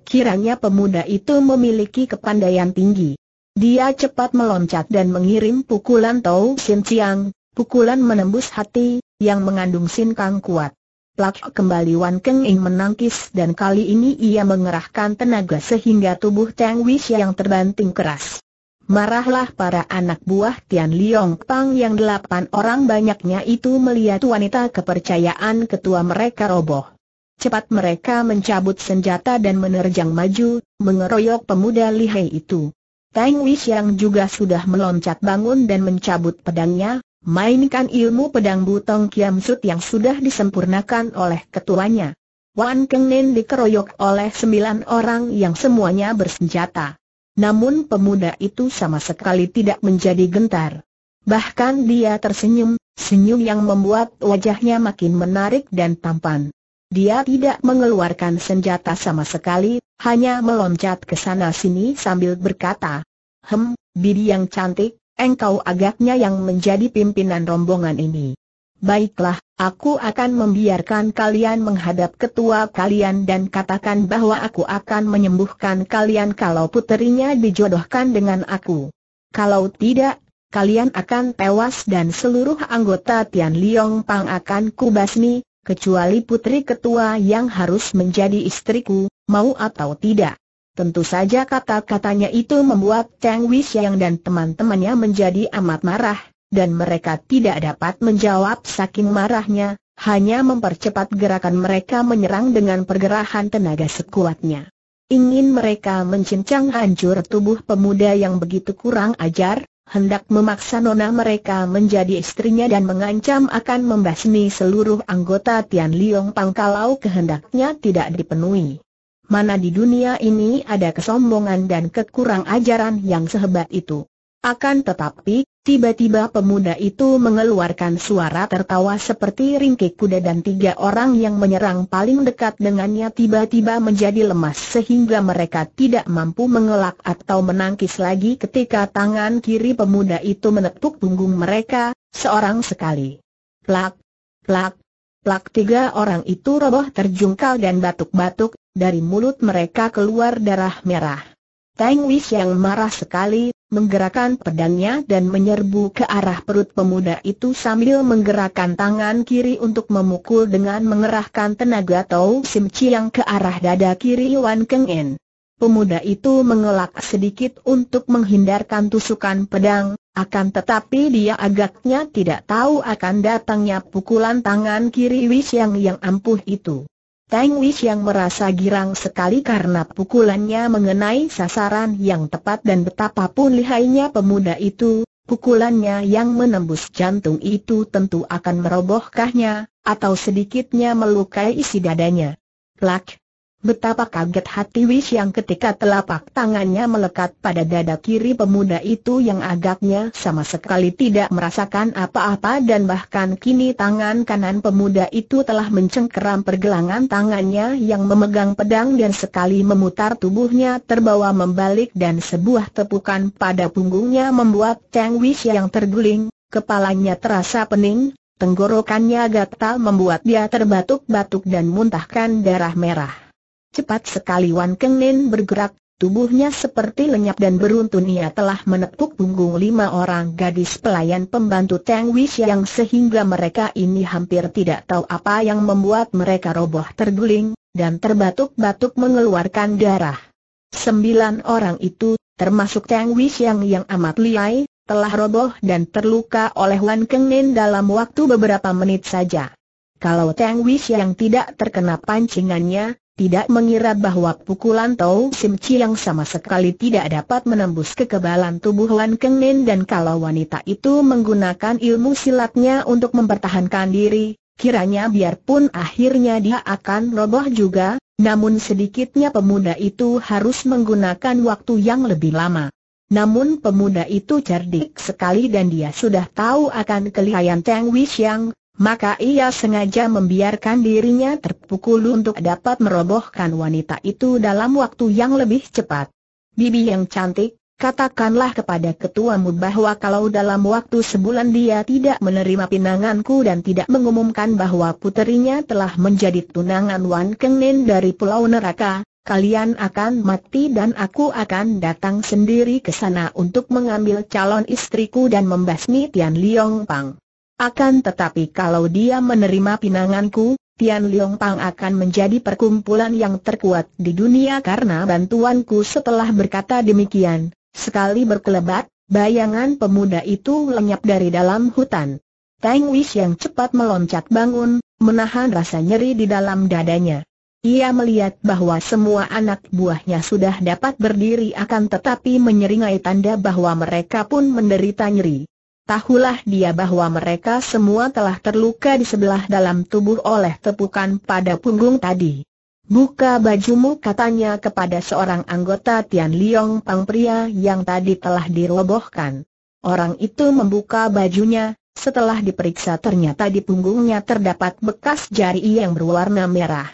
Kiranya pemuda itu memiliki kepandaian tinggi. Dia cepat meloncat dan mengirim pukulan Tau Sin Chiang, pukulan menembus hati, yang mengandung sin kang kuat. Plak kembali Wan Keng Ing menangkis dan kali ini ia mengerahkan tenaga sehingga tubuh Tang Wish yang terbanting keras. Marahlah para anak buah Tian Liong Pang yang delapan orang banyaknya itu melihat wanita kepercayaan ketua mereka roboh. Cepat mereka mencabut senjata dan menerjang maju, mengeroyok pemuda lihai itu. Tang Wish yang juga sudah meloncat bangun dan mencabut pedangnya, mainkan ilmu pedang butong kiam sut yang sudah disempurnakan oleh ketuanya. Wan Keng Nen dikeroyok oleh sembilan orang yang semuanya bersenjata. Namun pemuda itu sama sekali tidak menjadi gentar. Bahkan dia tersenyum, senyum yang membuat wajahnya makin menarik dan tampan. Dia tidak mengeluarkan senjata sama sekali, hanya meloncat ke sana sini sambil berkata, Hem, Bidi yang cantik, engkau agaknya yang menjadi pimpinan rombongan ini. Baiklah, aku akan membiarkan kalian menghadap ketua kalian dan katakan bahwa aku akan menyembuhkan kalian kalau puterinya dijodohkan dengan aku. Kalau tidak, kalian akan tewas dan seluruh anggota Tian Liong Pang akan kubasmi, kecuali putri ketua yang harus menjadi istriku, mau atau tidak. Tentu saja kata-katanya itu membuat Cheng Wishyang dan teman-temannya menjadi amat marah, dan mereka tidak dapat menjawab saking marahnya, hanya mempercepat gerakan mereka menyerang dengan pergerakan tenaga sekuatnya. Ingin mereka mencincang hancur tubuh pemuda yang begitu kurang ajar, hendak memaksa nona mereka menjadi istrinya dan mengancam akan membasmi seluruh anggota Tian Liong Pang kalau kehendaknya tidak dipenuhi mana di dunia ini ada kesombongan dan kekurang ajaran yang sehebat itu. Akan tetapi, tiba-tiba pemuda itu mengeluarkan suara tertawa seperti ringkik kuda dan tiga orang yang menyerang paling dekat dengannya tiba-tiba menjadi lemas sehingga mereka tidak mampu mengelak atau menangkis lagi ketika tangan kiri pemuda itu menepuk punggung mereka, seorang sekali. Plak, plak, Plak tiga orang itu roboh terjungkal dan batuk-batuk, dari mulut mereka keluar darah merah. Tang Wish yang marah sekali, menggerakkan pedangnya dan menyerbu ke arah perut pemuda itu sambil menggerakkan tangan kiri untuk memukul dengan mengerahkan tenaga Tau Sim Chiang ke arah dada kiri Wan Keng En. Pemuda itu mengelak sedikit untuk menghindarkan tusukan pedang, akan tetapi dia agaknya tidak tahu akan datangnya pukulan tangan kiri Wish yang ampuh itu. Tang yang merasa girang sekali karena pukulannya mengenai sasaran yang tepat dan betapapun lihainya pemuda itu, pukulannya yang menembus jantung itu tentu akan merobohkannya, atau sedikitnya melukai isi dadanya. Plak! Betapa kaget hati Wish yang ketika telapak tangannya melekat pada dada kiri pemuda itu yang agaknya sama sekali tidak merasakan apa-apa dan bahkan kini tangan kanan pemuda itu telah mencengkeram pergelangan tangannya yang memegang pedang dan sekali memutar tubuhnya terbawa membalik dan sebuah tepukan pada punggungnya membuat Cheng Wish yang terguling, kepalanya terasa pening, tenggorokannya gatal membuat dia terbatuk-batuk dan muntahkan darah merah. Cepat sekali Wan Keng bergerak, tubuhnya seperti lenyap dan beruntun ia telah menepuk punggung lima orang gadis pelayan pembantu Tang Wish yang sehingga mereka ini hampir tidak tahu apa yang membuat mereka roboh terguling, dan terbatuk-batuk mengeluarkan darah. Sembilan orang itu, termasuk Tang Wish yang yang amat liai, telah roboh dan terluka oleh Wan Keng dalam waktu beberapa menit saja. Kalau Tang Wish yang tidak terkena pancingannya, tidak mengira bahwa pukulan Tau Sim Chi yang sama sekali tidak dapat menembus kekebalan tubuh Wan Keng dan kalau wanita itu menggunakan ilmu silatnya untuk mempertahankan diri, kiranya biarpun akhirnya dia akan roboh juga, namun sedikitnya pemuda itu harus menggunakan waktu yang lebih lama. Namun pemuda itu cerdik sekali dan dia sudah tahu akan kelihayan Tang yang, maka ia sengaja membiarkan dirinya terpukul untuk dapat merobohkan wanita itu dalam waktu yang lebih cepat. Bibi yang cantik, Katakanlah kepada ketuamu bahwa kalau dalam waktu sebulan dia tidak menerima pinanganku dan tidak mengumumkan bahwa puterinya telah menjadi tunangan Wan Kengnin dari Pulau Neraka, kalian akan mati dan aku akan datang sendiri ke sana untuk mengambil calon istriku dan membasmi Tian Liong Pang. Akan tetapi kalau dia menerima pinanganku, Tian Liong Pang akan menjadi perkumpulan yang terkuat di dunia karena bantuanku setelah berkata demikian. Sekali berkelebat, bayangan pemuda itu lenyap dari dalam hutan. Tang Wish yang cepat meloncat bangun, menahan rasa nyeri di dalam dadanya. Ia melihat bahwa semua anak buahnya sudah dapat berdiri akan tetapi menyeringai tanda bahwa mereka pun menderita nyeri. Tahulah dia bahwa mereka semua telah terluka di sebelah dalam tubuh oleh tepukan pada punggung tadi. Buka bajumu katanya kepada seorang anggota Tian Liong Pang pria yang tadi telah dirobohkan. Orang itu membuka bajunya, setelah diperiksa ternyata di punggungnya terdapat bekas jari yang berwarna merah.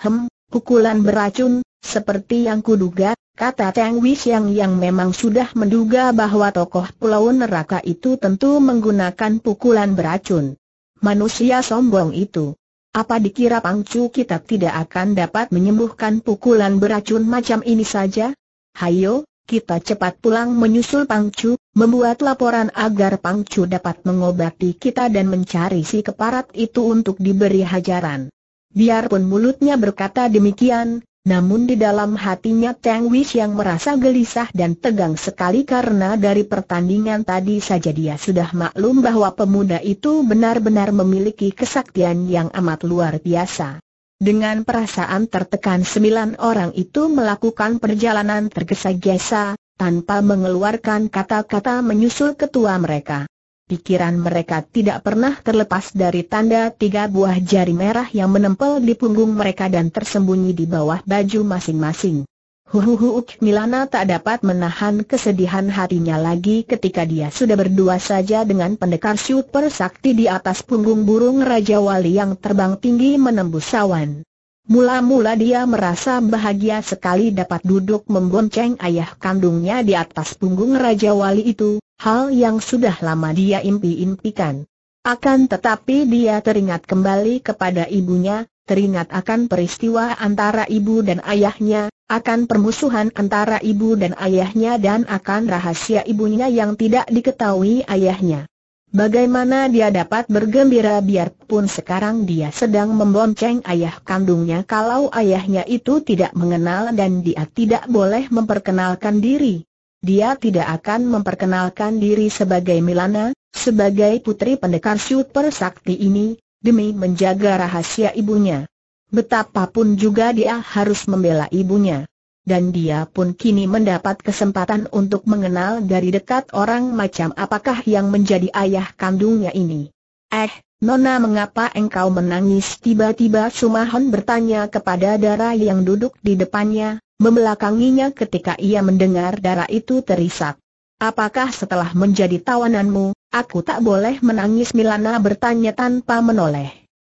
Hem, pukulan beracun, seperti yang kuduga, Kata Cheng Wishiang yang memang sudah menduga bahwa tokoh pulau neraka itu tentu menggunakan pukulan beracun. Manusia sombong itu. Apa dikira Pangcu kita tidak akan dapat menyembuhkan pukulan beracun macam ini saja? Hayo, kita cepat pulang menyusul Pangcu, membuat laporan agar Pangcu dapat mengobati kita dan mencari si keparat itu untuk diberi hajaran. Biarpun mulutnya berkata demikian, namun di dalam hatinya Tang Wish yang merasa gelisah dan tegang sekali karena dari pertandingan tadi saja dia sudah maklum bahwa pemuda itu benar-benar memiliki kesaktian yang amat luar biasa. Dengan perasaan tertekan sembilan orang itu melakukan perjalanan tergesa-gesa, tanpa mengeluarkan kata-kata menyusul ketua mereka. Pikiran mereka tidak pernah terlepas dari tanda tiga buah jari merah yang menempel di punggung mereka dan tersembunyi di bawah baju masing-masing. Huhuhu Milana tak dapat menahan kesedihan hatinya lagi ketika dia sudah berdua saja dengan pendekar super sakti di atas punggung burung Raja Wali yang terbang tinggi menembus sawan. Mula-mula dia merasa bahagia sekali dapat duduk membonceng ayah kandungnya di atas punggung Raja Wali itu, hal yang sudah lama dia impi-impikan. Akan tetapi dia teringat kembali kepada ibunya, teringat akan peristiwa antara ibu dan ayahnya, akan permusuhan antara ibu dan ayahnya dan akan rahasia ibunya yang tidak diketahui ayahnya. Bagaimana dia dapat bergembira biarpun sekarang dia sedang membonceng ayah kandungnya kalau ayahnya itu tidak mengenal dan dia tidak boleh memperkenalkan diri dia tidak akan memperkenalkan diri sebagai Milana, sebagai putri pendekar super sakti ini, demi menjaga rahasia ibunya. Betapapun juga dia harus membela ibunya. Dan dia pun kini mendapat kesempatan untuk mengenal dari dekat orang macam apakah yang menjadi ayah kandungnya ini. Eh, Nona mengapa engkau menangis? Tiba-tiba Sumahon bertanya kepada Dara yang duduk di depannya, membelakanginya ketika ia mendengar darah itu terisak. Apakah setelah menjadi tawananmu, aku tak boleh menangis Milana bertanya tanpa menoleh.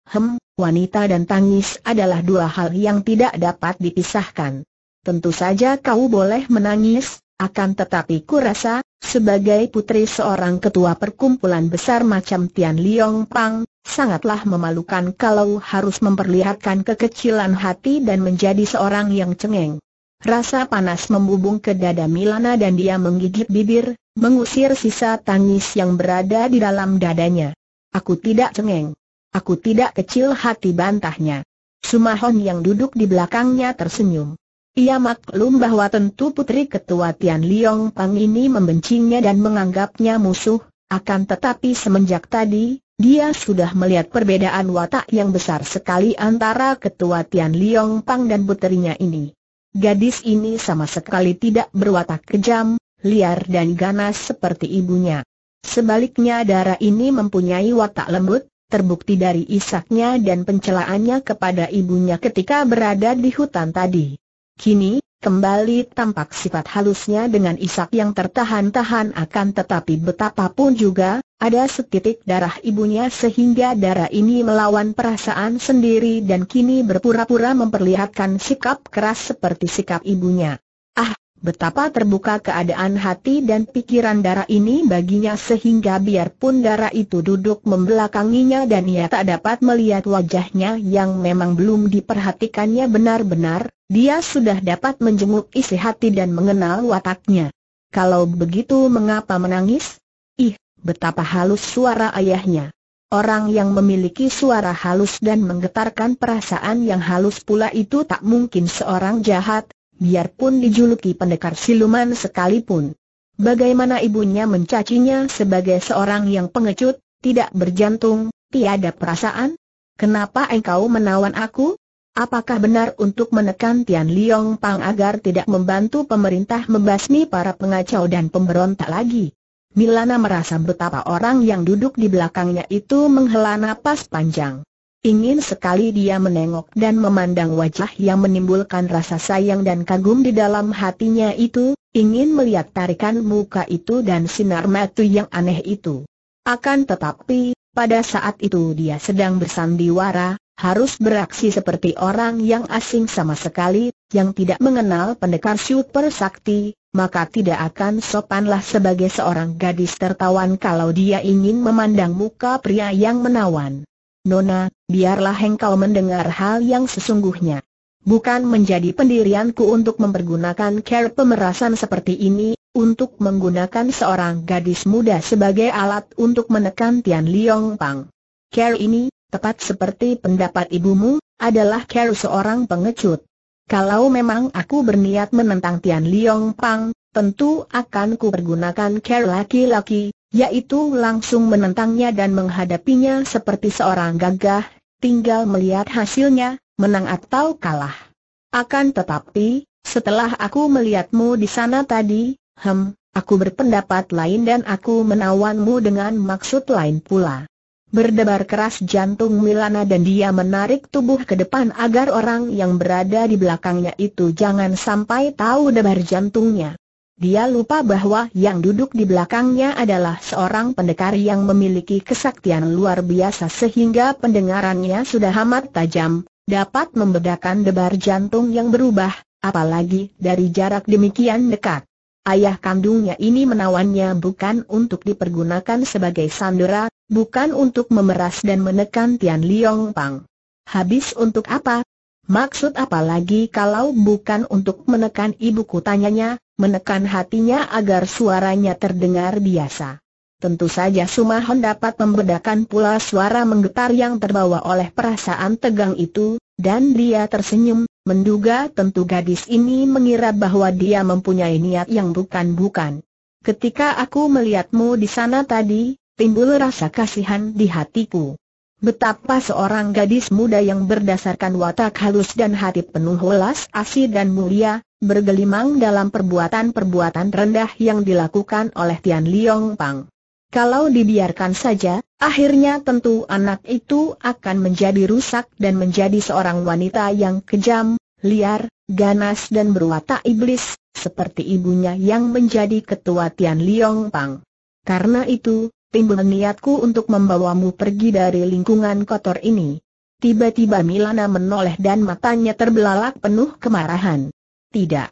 Hem, wanita dan tangis adalah dua hal yang tidak dapat dipisahkan. Tentu saja kau boleh menangis, akan tetapi kurasa, sebagai putri seorang ketua perkumpulan besar macam Tian Liong Pang, sangatlah memalukan kalau harus memperlihatkan kekecilan hati dan menjadi seorang yang cengeng. Rasa panas membubung ke dada Milana dan dia menggigit bibir, mengusir sisa tangis yang berada di dalam dadanya. Aku tidak cengeng. Aku tidak kecil hati bantahnya. Sumahon yang duduk di belakangnya tersenyum. Ia maklum bahwa tentu putri ketua Tian Liong Pang ini membencinya dan menganggapnya musuh, akan tetapi semenjak tadi, dia sudah melihat perbedaan watak yang besar sekali antara ketua Tian Liong Pang dan putrinya ini. Gadis ini sama sekali tidak berwatak kejam, liar dan ganas seperti ibunya. Sebaliknya darah ini mempunyai watak lembut, terbukti dari isaknya dan pencelaannya kepada ibunya ketika berada di hutan tadi. Kini, Kembali tampak sifat halusnya dengan isak yang tertahan-tahan akan tetapi betapapun juga, ada setitik darah ibunya sehingga darah ini melawan perasaan sendiri dan kini berpura-pura memperlihatkan sikap keras seperti sikap ibunya. Ah, betapa terbuka keadaan hati dan pikiran darah ini baginya sehingga biarpun darah itu duduk membelakanginya dan ia tak dapat melihat wajahnya yang memang belum diperhatikannya benar-benar, dia sudah dapat menjenguk isi hati dan mengenal wataknya. Kalau begitu mengapa menangis? Ih, betapa halus suara ayahnya. Orang yang memiliki suara halus dan menggetarkan perasaan yang halus pula itu tak mungkin seorang jahat, biarpun dijuluki pendekar siluman sekalipun. Bagaimana ibunya mencacinya sebagai seorang yang pengecut, tidak berjantung, tiada perasaan? Kenapa engkau menawan aku? Apakah benar untuk menekan Tian Liong Pang agar tidak membantu pemerintah membasmi para pengacau dan pemberontak lagi? Milana merasa betapa orang yang duduk di belakangnya itu menghela napas panjang. Ingin sekali dia menengok dan memandang wajah yang menimbulkan rasa sayang dan kagum di dalam hatinya itu, ingin melihat tarikan muka itu dan sinar mata yang aneh itu. Akan tetapi, pada saat itu dia sedang bersandiwara, harus beraksi seperti orang yang asing sama sekali, yang tidak mengenal pendekar super sakti, maka tidak akan sopanlah sebagai seorang gadis tertawan kalau dia ingin memandang muka pria yang menawan. Nona, biarlah engkau mendengar hal yang sesungguhnya. Bukan menjadi pendirianku untuk mempergunakan care pemerasan seperti ini, untuk menggunakan seorang gadis muda sebagai alat untuk menekan Tian Liong Pang. Care ini, tepat seperti pendapat ibumu, adalah Kero seorang pengecut. Kalau memang aku berniat menentang Tian Liong Pang, tentu akan kupergunakan pergunakan laki-laki, yaitu langsung menentangnya dan menghadapinya seperti seorang gagah, tinggal melihat hasilnya, menang atau kalah. Akan tetapi, setelah aku melihatmu di sana tadi, hem, aku berpendapat lain dan aku menawanmu dengan maksud lain pula. Berdebar keras jantung Milana dan dia menarik tubuh ke depan agar orang yang berada di belakangnya itu jangan sampai tahu debar jantungnya. Dia lupa bahwa yang duduk di belakangnya adalah seorang pendekar yang memiliki kesaktian luar biasa sehingga pendengarannya sudah amat tajam, dapat membedakan debar jantung yang berubah, apalagi dari jarak demikian dekat. Ayah kandungnya ini menawannya bukan untuk dipergunakan sebagai sandera, bukan untuk memeras dan menekan Tian Liong Pang. Habis untuk apa? Maksud apa lagi kalau bukan untuk menekan ibu tanyanya, menekan hatinya agar suaranya terdengar biasa. Tentu saja Sumahon dapat membedakan pula suara menggetar yang terbawa oleh perasaan tegang itu, dan dia tersenyum, menduga tentu gadis ini mengira bahwa dia mempunyai niat yang bukan-bukan. Ketika aku melihatmu di sana tadi, timbul rasa kasihan di hatiku. Betapa seorang gadis muda yang berdasarkan watak halus dan hati penuh welas asih dan mulia, bergelimang dalam perbuatan-perbuatan rendah yang dilakukan oleh Tian Liong Pang. Kalau dibiarkan saja, akhirnya tentu anak itu akan menjadi rusak dan menjadi seorang wanita yang kejam, liar, ganas dan berwatak iblis, seperti ibunya yang menjadi ketua Tian Liong Pang. Karena itu, timbul niatku untuk membawamu pergi dari lingkungan kotor ini. Tiba-tiba Milana menoleh dan matanya terbelalak penuh kemarahan. Tidak.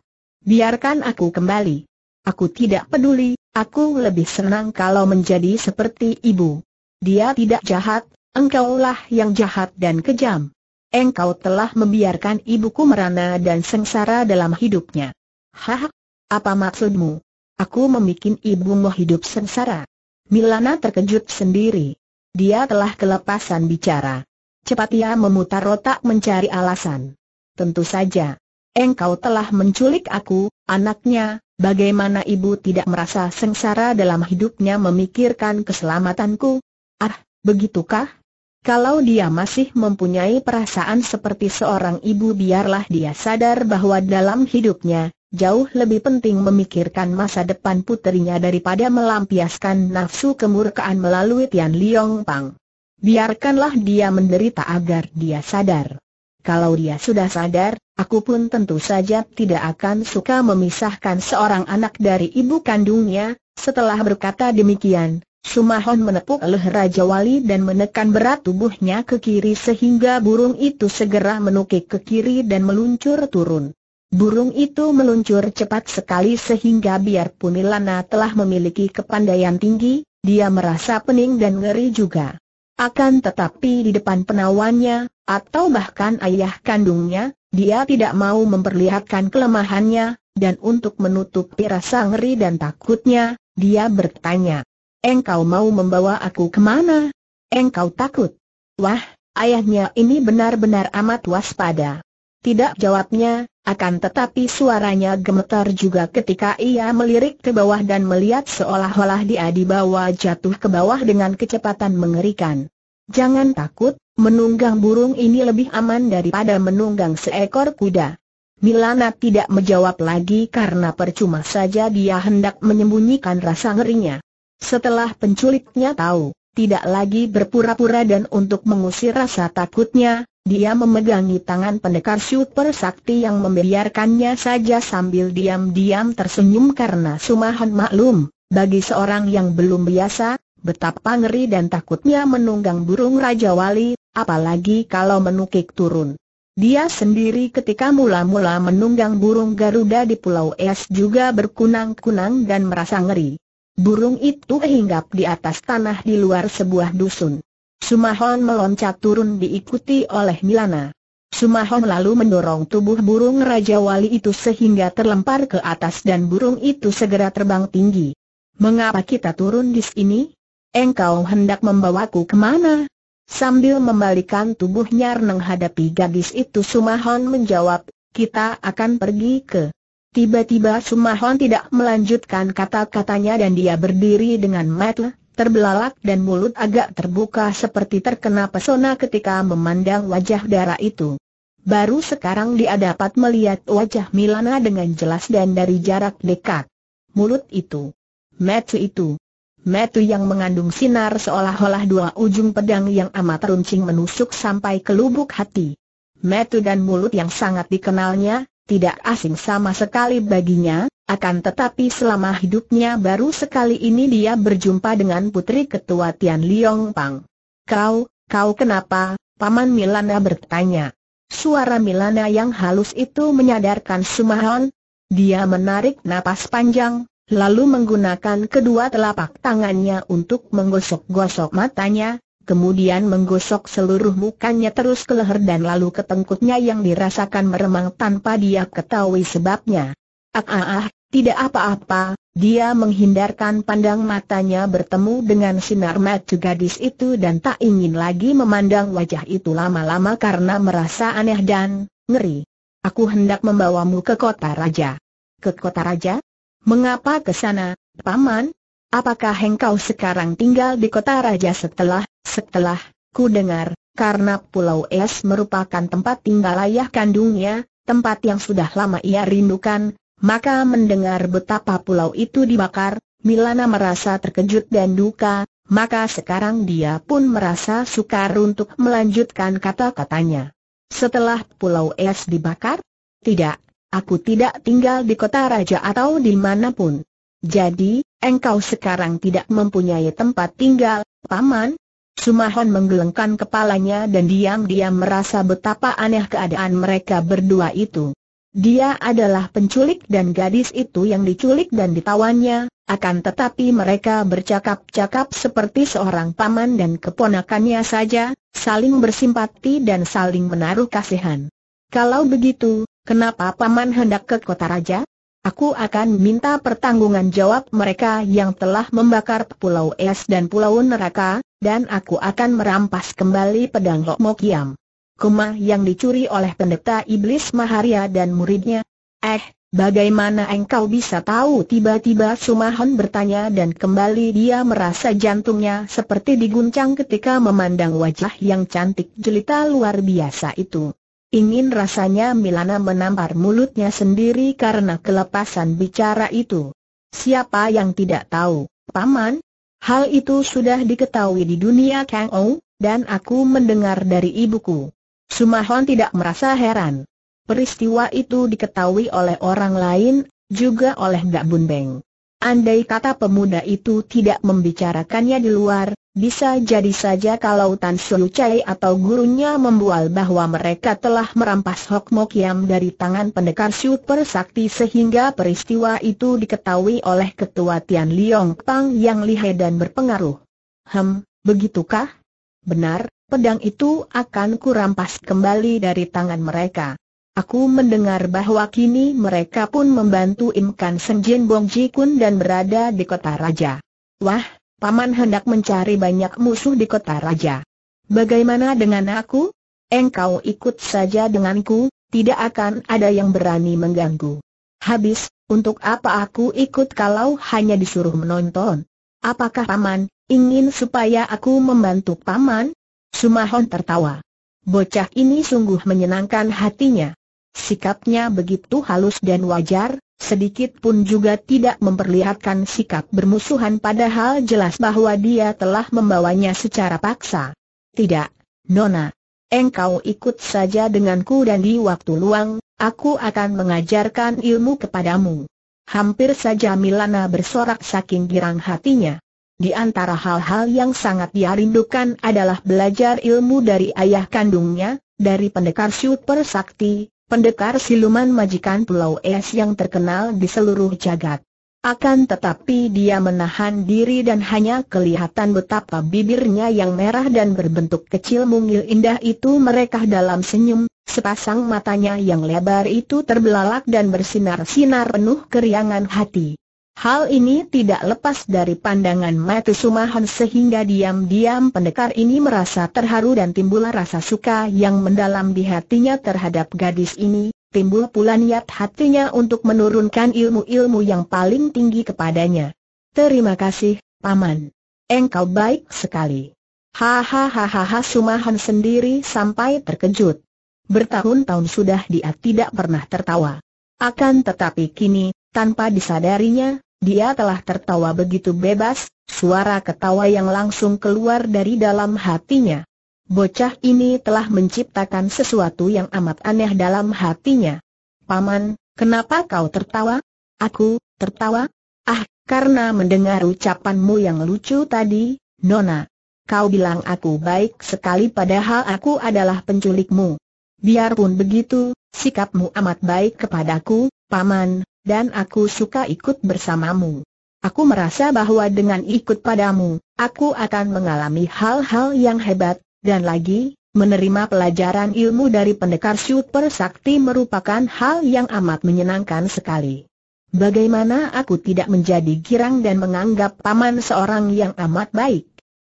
Biarkan aku kembali. Aku tidak peduli, aku lebih senang kalau menjadi seperti ibu. Dia tidak jahat, engkaulah yang jahat dan kejam. Engkau telah membiarkan ibuku merana dan sengsara dalam hidupnya. Hah? Apa maksudmu? Aku membuat ibumu hidup sengsara. Milana terkejut sendiri. Dia telah kelepasan bicara. Cepat ia memutar otak mencari alasan. Tentu saja. Engkau telah menculik aku, anaknya, bagaimana ibu tidak merasa sengsara dalam hidupnya memikirkan keselamatanku? Ah, begitukah? Kalau dia masih mempunyai perasaan seperti seorang ibu biarlah dia sadar bahwa dalam hidupnya, jauh lebih penting memikirkan masa depan puterinya daripada melampiaskan nafsu kemurkaan melalui Tian Liong Pang. Biarkanlah dia menderita agar dia sadar. Kalau dia sudah sadar, aku pun tentu saja tidak akan suka memisahkan seorang anak dari ibu kandungnya. Setelah berkata demikian, Sumahon menepuk leher Raja Wali dan menekan berat tubuhnya ke kiri sehingga burung itu segera menukik ke kiri dan meluncur turun. Burung itu meluncur cepat sekali sehingga biarpun Ilana telah memiliki kepandaian tinggi, dia merasa pening dan ngeri juga. Akan tetapi di depan penawannya, atau bahkan ayah kandungnya, dia tidak mau memperlihatkan kelemahannya, dan untuk menutupi rasa ngeri dan takutnya, dia bertanya, Engkau mau membawa aku kemana? Engkau takut? Wah, ayahnya ini benar-benar amat waspada. Tidak jawabnya, akan tetapi suaranya gemetar juga ketika ia melirik ke bawah dan melihat seolah-olah dia dibawa jatuh ke bawah dengan kecepatan mengerikan. Jangan takut, menunggang burung ini lebih aman daripada menunggang seekor kuda. Milana tidak menjawab lagi karena percuma saja dia hendak menyembunyikan rasa ngerinya. Setelah penculiknya tahu tidak lagi berpura-pura dan untuk mengusir rasa takutnya, dia memegangi tangan pendekar super sakti yang membiarkannya saja sambil diam-diam tersenyum karena Sumahan maklum, bagi seorang yang belum biasa, betapa ngeri dan takutnya menunggang burung Raja Wali, apalagi kalau menukik turun. Dia sendiri ketika mula-mula menunggang burung Garuda di Pulau Es juga berkunang-kunang dan merasa ngeri. Burung itu hinggap di atas tanah di luar sebuah dusun. Sumahon meloncat turun diikuti oleh Milana. Sumahon lalu mendorong tubuh burung Raja Wali itu sehingga terlempar ke atas dan burung itu segera terbang tinggi. Mengapa kita turun di sini? Engkau hendak membawaku kemana? Sambil membalikan tubuhnya menghadapi gadis itu Sumahon menjawab, kita akan pergi ke Tiba-tiba Sumahon tidak melanjutkan kata-katanya dan dia berdiri dengan mata terbelalak dan mulut agak terbuka seperti terkena pesona ketika memandang wajah darah itu. Baru sekarang dia dapat melihat wajah Milana dengan jelas dan dari jarak dekat. Mulut itu. Metu itu. Metu yang mengandung sinar seolah-olah dua ujung pedang yang amat runcing menusuk sampai ke lubuk hati. Metu dan mulut yang sangat dikenalnya, tidak asing sama sekali baginya, akan tetapi selama hidupnya baru sekali ini dia berjumpa dengan putri ketua Tian Liong Pang. Kau, kau kenapa? Paman Milana bertanya. Suara Milana yang halus itu menyadarkan Sumahon. Dia menarik napas panjang, lalu menggunakan kedua telapak tangannya untuk menggosok-gosok matanya, kemudian menggosok seluruh mukanya terus ke leher dan lalu ke tengkutnya yang dirasakan meremang tanpa dia ketahui sebabnya. Ah ah ah, tidak apa-apa, dia menghindarkan pandang matanya bertemu dengan sinar mata gadis itu dan tak ingin lagi memandang wajah itu lama-lama karena merasa aneh dan ngeri. Aku hendak membawamu ke kota raja. Ke kota raja? Mengapa ke sana, paman? Apakah engkau sekarang tinggal di kota raja setelah, setelah, ku dengar, karena Pulau Es merupakan tempat tinggal ayah kandungnya, tempat yang sudah lama ia rindukan, maka mendengar betapa pulau itu dibakar, Milana merasa terkejut dan duka, maka sekarang dia pun merasa sukar untuk melanjutkan kata-katanya. Setelah Pulau Es dibakar? Tidak, aku tidak tinggal di kota raja atau dimanapun. Jadi, engkau sekarang tidak mempunyai tempat tinggal, Paman? Sumahon menggelengkan kepalanya dan diam-diam merasa betapa aneh keadaan mereka berdua itu. Dia adalah penculik dan gadis itu yang diculik dan ditawannya, akan tetapi mereka bercakap-cakap seperti seorang paman dan keponakannya saja, saling bersimpati dan saling menaruh kasihan. Kalau begitu, kenapa paman hendak ke kota raja? Aku akan minta pertanggungan jawab mereka yang telah membakar Pulau Es dan Pulau Neraka, dan aku akan merampas kembali pedang Lok Mokiam. yang dicuri oleh pendeta Iblis Maharia dan muridnya. Eh, bagaimana engkau bisa tahu? Tiba-tiba Sumahon bertanya dan kembali dia merasa jantungnya seperti diguncang ketika memandang wajah yang cantik jelita luar biasa itu. Ingin rasanya Milana menampar mulutnya sendiri karena kelepasan bicara itu. Siapa yang tidak tahu, Paman? Hal itu sudah diketahui di dunia Kang Ou, dan aku mendengar dari ibuku. Sumahon tidak merasa heran. Peristiwa itu diketahui oleh orang lain, juga oleh Gak Bun Beng. Andai kata pemuda itu tidak membicarakannya di luar, bisa jadi saja kalau Tan Shu Chai atau gurunya membual bahwa mereka telah merampas Hok Mok Yam dari tangan pendekar super sakti sehingga peristiwa itu diketahui oleh ketua Tian Liong Pang yang lihai dan berpengaruh. Hem, begitukah? Benar, pedang itu akan kurampas kembali dari tangan mereka. Aku mendengar bahwa kini mereka pun membantu Imkan Senjin Bong Ji Kun dan berada di kota raja. Wah, Paman hendak mencari banyak musuh di kota raja. Bagaimana dengan aku? Engkau ikut saja denganku, tidak akan ada yang berani mengganggu. Habis, untuk apa aku ikut kalau hanya disuruh menonton? Apakah Paman, ingin supaya aku membantu Paman? Sumahon tertawa. Bocah ini sungguh menyenangkan hatinya. Sikapnya begitu halus dan wajar, Sedikit pun juga tidak memperlihatkan sikap bermusuhan padahal jelas bahwa dia telah membawanya secara paksa. Tidak, Nona. Engkau ikut saja denganku dan di waktu luang, aku akan mengajarkan ilmu kepadamu. Hampir saja Milana bersorak saking girang hatinya. Di antara hal-hal yang sangat dia rindukan adalah belajar ilmu dari ayah kandungnya, dari pendekar super sakti, pendekar siluman majikan Pulau Es yang terkenal di seluruh jagat. Akan tetapi dia menahan diri dan hanya kelihatan betapa bibirnya yang merah dan berbentuk kecil mungil indah itu merekah dalam senyum, sepasang matanya yang lebar itu terbelalak dan bersinar-sinar penuh keriangan hati. Hal ini tidak lepas dari pandangan Matu Sumahan sehingga diam-diam pendekar ini merasa terharu dan timbul rasa suka yang mendalam di hatinya terhadap gadis ini, timbul pula niat hatinya untuk menurunkan ilmu-ilmu yang paling tinggi kepadanya. Terima kasih, Paman. Engkau baik sekali. Hahaha Sumahan sendiri sampai terkejut. Bertahun-tahun sudah dia tidak pernah tertawa. Akan tetapi kini, tanpa disadarinya, dia telah tertawa begitu bebas, suara ketawa yang langsung keluar dari dalam hatinya. Bocah ini telah menciptakan sesuatu yang amat aneh dalam hatinya. Paman, kenapa kau tertawa? Aku, tertawa? Ah, karena mendengar ucapanmu yang lucu tadi, Nona. Kau bilang aku baik sekali padahal aku adalah penculikmu. Biarpun begitu, sikapmu amat baik kepadaku, Paman, dan aku suka ikut bersamamu. Aku merasa bahwa dengan ikut padamu, aku akan mengalami hal-hal yang hebat, dan lagi, menerima pelajaran ilmu dari pendekar super sakti merupakan hal yang amat menyenangkan sekali. Bagaimana aku tidak menjadi girang dan menganggap paman seorang yang amat baik?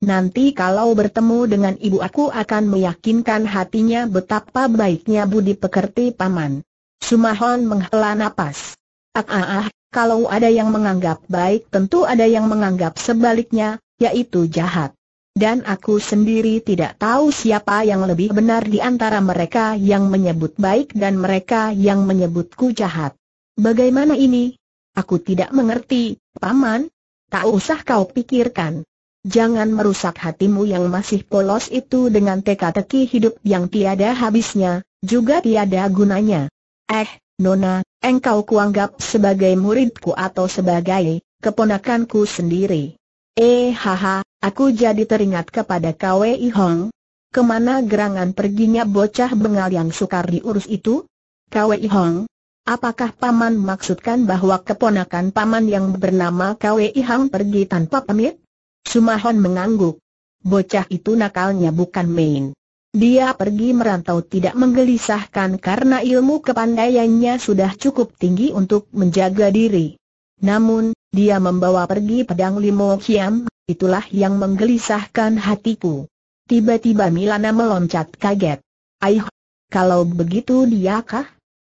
Nanti kalau bertemu dengan ibu aku akan meyakinkan hatinya betapa baiknya budi pekerti paman. Sumahon menghela napas. Ah, ah, ah, kalau ada yang menganggap baik tentu ada yang menganggap sebaliknya, yaitu jahat. Dan aku sendiri tidak tahu siapa yang lebih benar di antara mereka yang menyebut baik dan mereka yang menyebutku jahat. Bagaimana ini? Aku tidak mengerti, Paman. Tak usah kau pikirkan. Jangan merusak hatimu yang masih polos itu dengan teka-teki hidup yang tiada habisnya, juga tiada gunanya. Eh, Nona, engkau kuanggap sebagai muridku atau sebagai keponakanku sendiri. Eh haha, aku jadi teringat kepada Kwei Hong. Kemana gerangan perginya bocah bengal yang sukar diurus itu? Kwei Hong, apakah paman maksudkan bahwa keponakan paman yang bernama Kwei Hong pergi tanpa pamit? Sumahon mengangguk. Bocah itu nakalnya bukan main. Dia pergi merantau tidak menggelisahkan karena ilmu kepandaiannya sudah cukup tinggi untuk menjaga diri. Namun, dia membawa pergi pedang limo kiam, itulah yang menggelisahkan hatiku. Tiba-tiba Milana meloncat kaget. Aih, kalau begitu dia kah?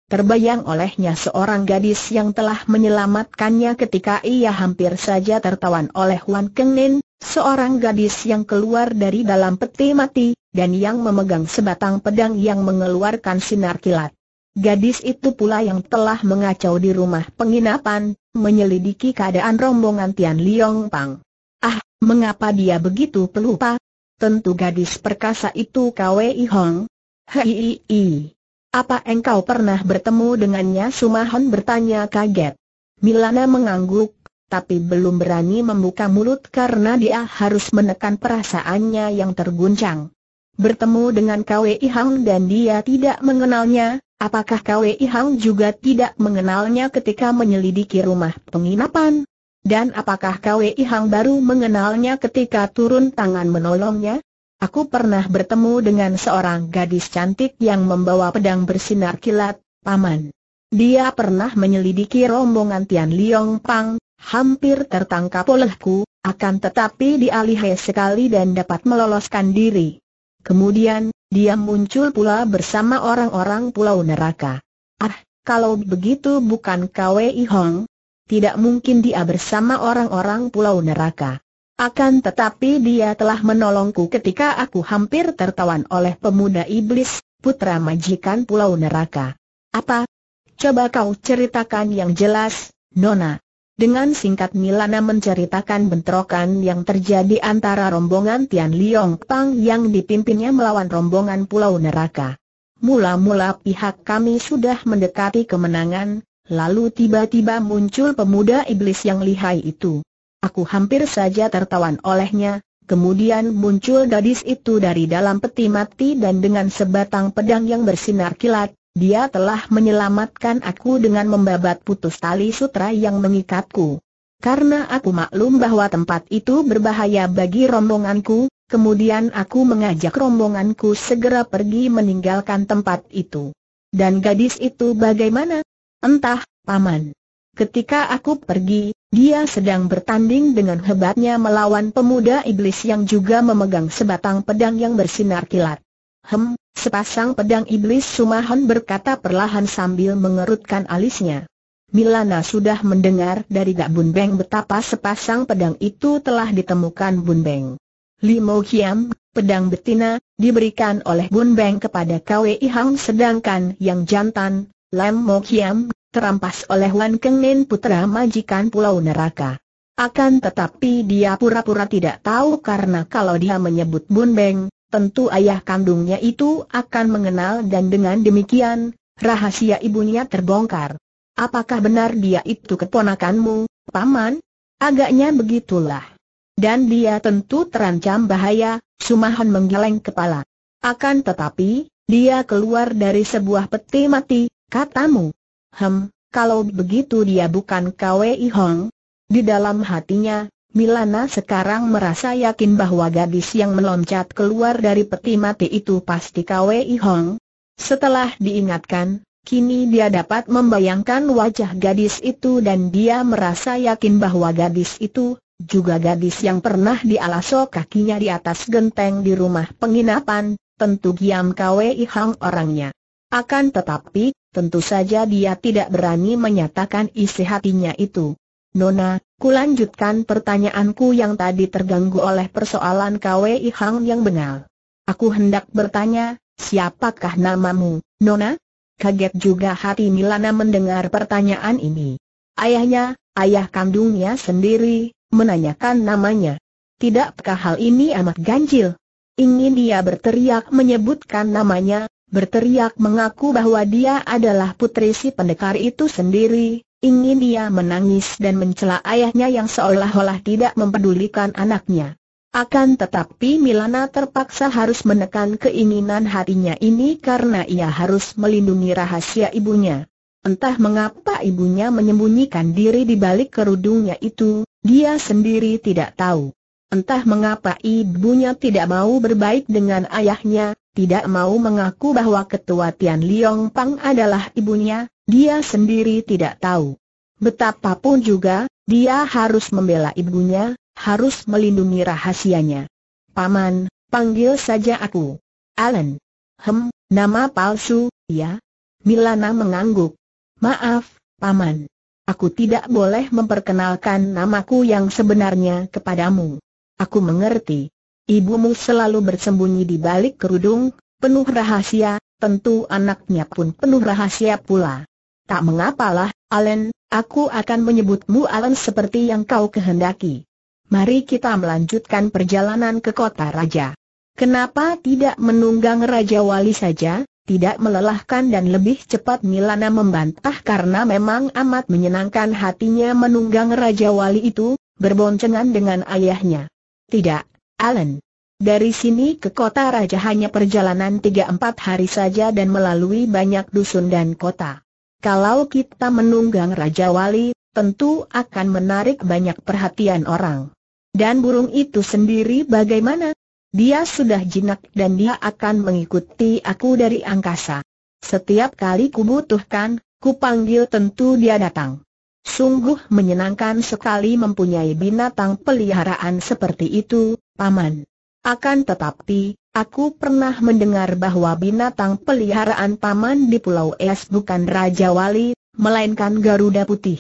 Terbayang olehnya seorang gadis yang telah menyelamatkannya ketika ia hampir saja tertawan oleh Wan Keng Nin, seorang gadis yang keluar dari dalam peti mati, dan yang memegang sebatang pedang yang mengeluarkan sinar kilat. Gadis itu pula yang telah mengacau di rumah penginapan, menyelidiki keadaan rombongan Tian Liong Pang. Ah, mengapa dia begitu pelupa? Tentu gadis perkasa itu Kwei Hong. Hei Hei, apa engkau pernah bertemu dengannya? Sumahon bertanya kaget. Milana mengangguk, tapi belum berani membuka mulut karena dia harus menekan perasaannya yang terguncang. Bertemu dengan Kwei Hang dan dia tidak mengenalnya, apakah Kwei Hang juga tidak mengenalnya ketika menyelidiki rumah penginapan? Dan apakah Kwei Hang baru mengenalnya ketika turun tangan menolongnya? Aku pernah bertemu dengan seorang gadis cantik yang membawa pedang bersinar kilat, Paman. Dia pernah menyelidiki rombongan Tian Liong Pang, hampir tertangkap olehku, akan tetapi dialihai sekali dan dapat meloloskan diri. Kemudian, dia muncul pula bersama orang-orang Pulau Neraka. Ah, kalau begitu bukan Kwei Hong? Tidak mungkin dia bersama orang-orang Pulau Neraka. Akan tetapi dia telah menolongku ketika aku hampir tertawan oleh pemuda iblis, putra majikan pulau neraka. Apa? Coba kau ceritakan yang jelas, Nona. Dengan singkat Milana menceritakan bentrokan yang terjadi antara rombongan Tian Liong Pang yang dipimpinnya melawan rombongan Pulau Neraka. Mula-mula pihak kami sudah mendekati kemenangan, lalu tiba-tiba muncul pemuda iblis yang lihai itu. Aku hampir saja tertawan olehnya, kemudian muncul gadis itu dari dalam peti mati dan dengan sebatang pedang yang bersinar kilat, dia telah menyelamatkan aku dengan membabat putus tali sutra yang mengikatku. Karena aku maklum bahwa tempat itu berbahaya bagi rombonganku, kemudian aku mengajak rombonganku segera pergi meninggalkan tempat itu. Dan gadis itu bagaimana? Entah, paman. Ketika aku pergi, dia sedang bertanding dengan hebatnya melawan pemuda iblis yang juga memegang sebatang pedang yang bersinar kilat. Hem, sepasang pedang iblis Sumahan berkata perlahan sambil mengerutkan alisnya. Milana sudah mendengar dari Gak Bun Beng betapa sepasang pedang itu telah ditemukan Bun Beng. Limo Kiam, pedang betina, diberikan oleh Bun Beng kepada Kwei Hang sedangkan yang jantan, Lem Mo Kiam, terampas oleh Wan Kengmin putra majikan Pulau Neraka. Akan tetapi dia pura-pura tidak tahu karena kalau dia menyebut Bun Beng, tentu ayah kandungnya itu akan mengenal dan dengan demikian, rahasia ibunya terbongkar. Apakah benar dia itu keponakanmu, Paman? Agaknya begitulah. Dan dia tentu terancam bahaya, Sumahan menggeleng kepala. Akan tetapi, dia keluar dari sebuah peti mati, katamu. Hem, kalau begitu dia bukan Kwei Hong. Di dalam hatinya, Milana sekarang merasa yakin bahwa gadis yang meloncat keluar dari peti mati itu pasti Kwei Hong. Setelah diingatkan, kini dia dapat membayangkan wajah gadis itu dan dia merasa yakin bahwa gadis itu, juga gadis yang pernah dialasok kakinya di atas genteng di rumah penginapan, tentu Giam Kwei Hong orangnya. Akan tetapi, Tentu saja dia tidak berani menyatakan isi hatinya itu. Nona, kulanjutkan pertanyaanku yang tadi terganggu oleh persoalan KWI Hang yang benar. Aku hendak bertanya, siapakah namamu, Nona? Kaget juga hati Milana mendengar pertanyaan ini. Ayahnya, ayah kandungnya sendiri, menanyakan namanya. Tidakkah hal ini amat ganjil? Ingin dia berteriak menyebutkan namanya, berteriak mengaku bahwa dia adalah putri si pendekar itu sendiri, ingin dia menangis dan mencela ayahnya yang seolah-olah tidak mempedulikan anaknya. Akan tetapi Milana terpaksa harus menekan keinginan hatinya ini karena ia harus melindungi rahasia ibunya. Entah mengapa ibunya menyembunyikan diri di balik kerudungnya itu, dia sendiri tidak tahu. Entah mengapa ibunya tidak mau berbaik dengan ayahnya, tidak mau mengaku bahwa ketua Tian Liong Pang adalah ibunya, dia sendiri tidak tahu. Betapapun juga, dia harus membela ibunya, harus melindungi rahasianya. Paman, panggil saja aku. Alan. Hem, nama palsu, ya? Milana mengangguk. Maaf, Paman. Aku tidak boleh memperkenalkan namaku yang sebenarnya kepadamu. Aku mengerti. Ibumu selalu bersembunyi di balik kerudung, penuh rahasia, tentu anaknya pun penuh rahasia pula. Tak mengapalah, Allen, aku akan menyebutmu Allen seperti yang kau kehendaki. Mari kita melanjutkan perjalanan ke kota raja. Kenapa tidak menunggang Raja Wali saja, tidak melelahkan dan lebih cepat Milana membantah karena memang amat menyenangkan hatinya menunggang Raja Wali itu, berboncengan dengan ayahnya. Tidak, Allen. Dari sini ke kota raja hanya perjalanan tiga empat hari saja dan melalui banyak dusun dan kota. Kalau kita menunggang Raja Wali, tentu akan menarik banyak perhatian orang. Dan burung itu sendiri bagaimana? Dia sudah jinak dan dia akan mengikuti aku dari angkasa. Setiap kali kubutuhkan, kupanggil tentu dia datang. Sungguh menyenangkan sekali mempunyai binatang peliharaan seperti itu, Paman. Akan tetapi, aku pernah mendengar bahwa binatang peliharaan Paman di Pulau Es bukan Raja Wali, melainkan Garuda Putih.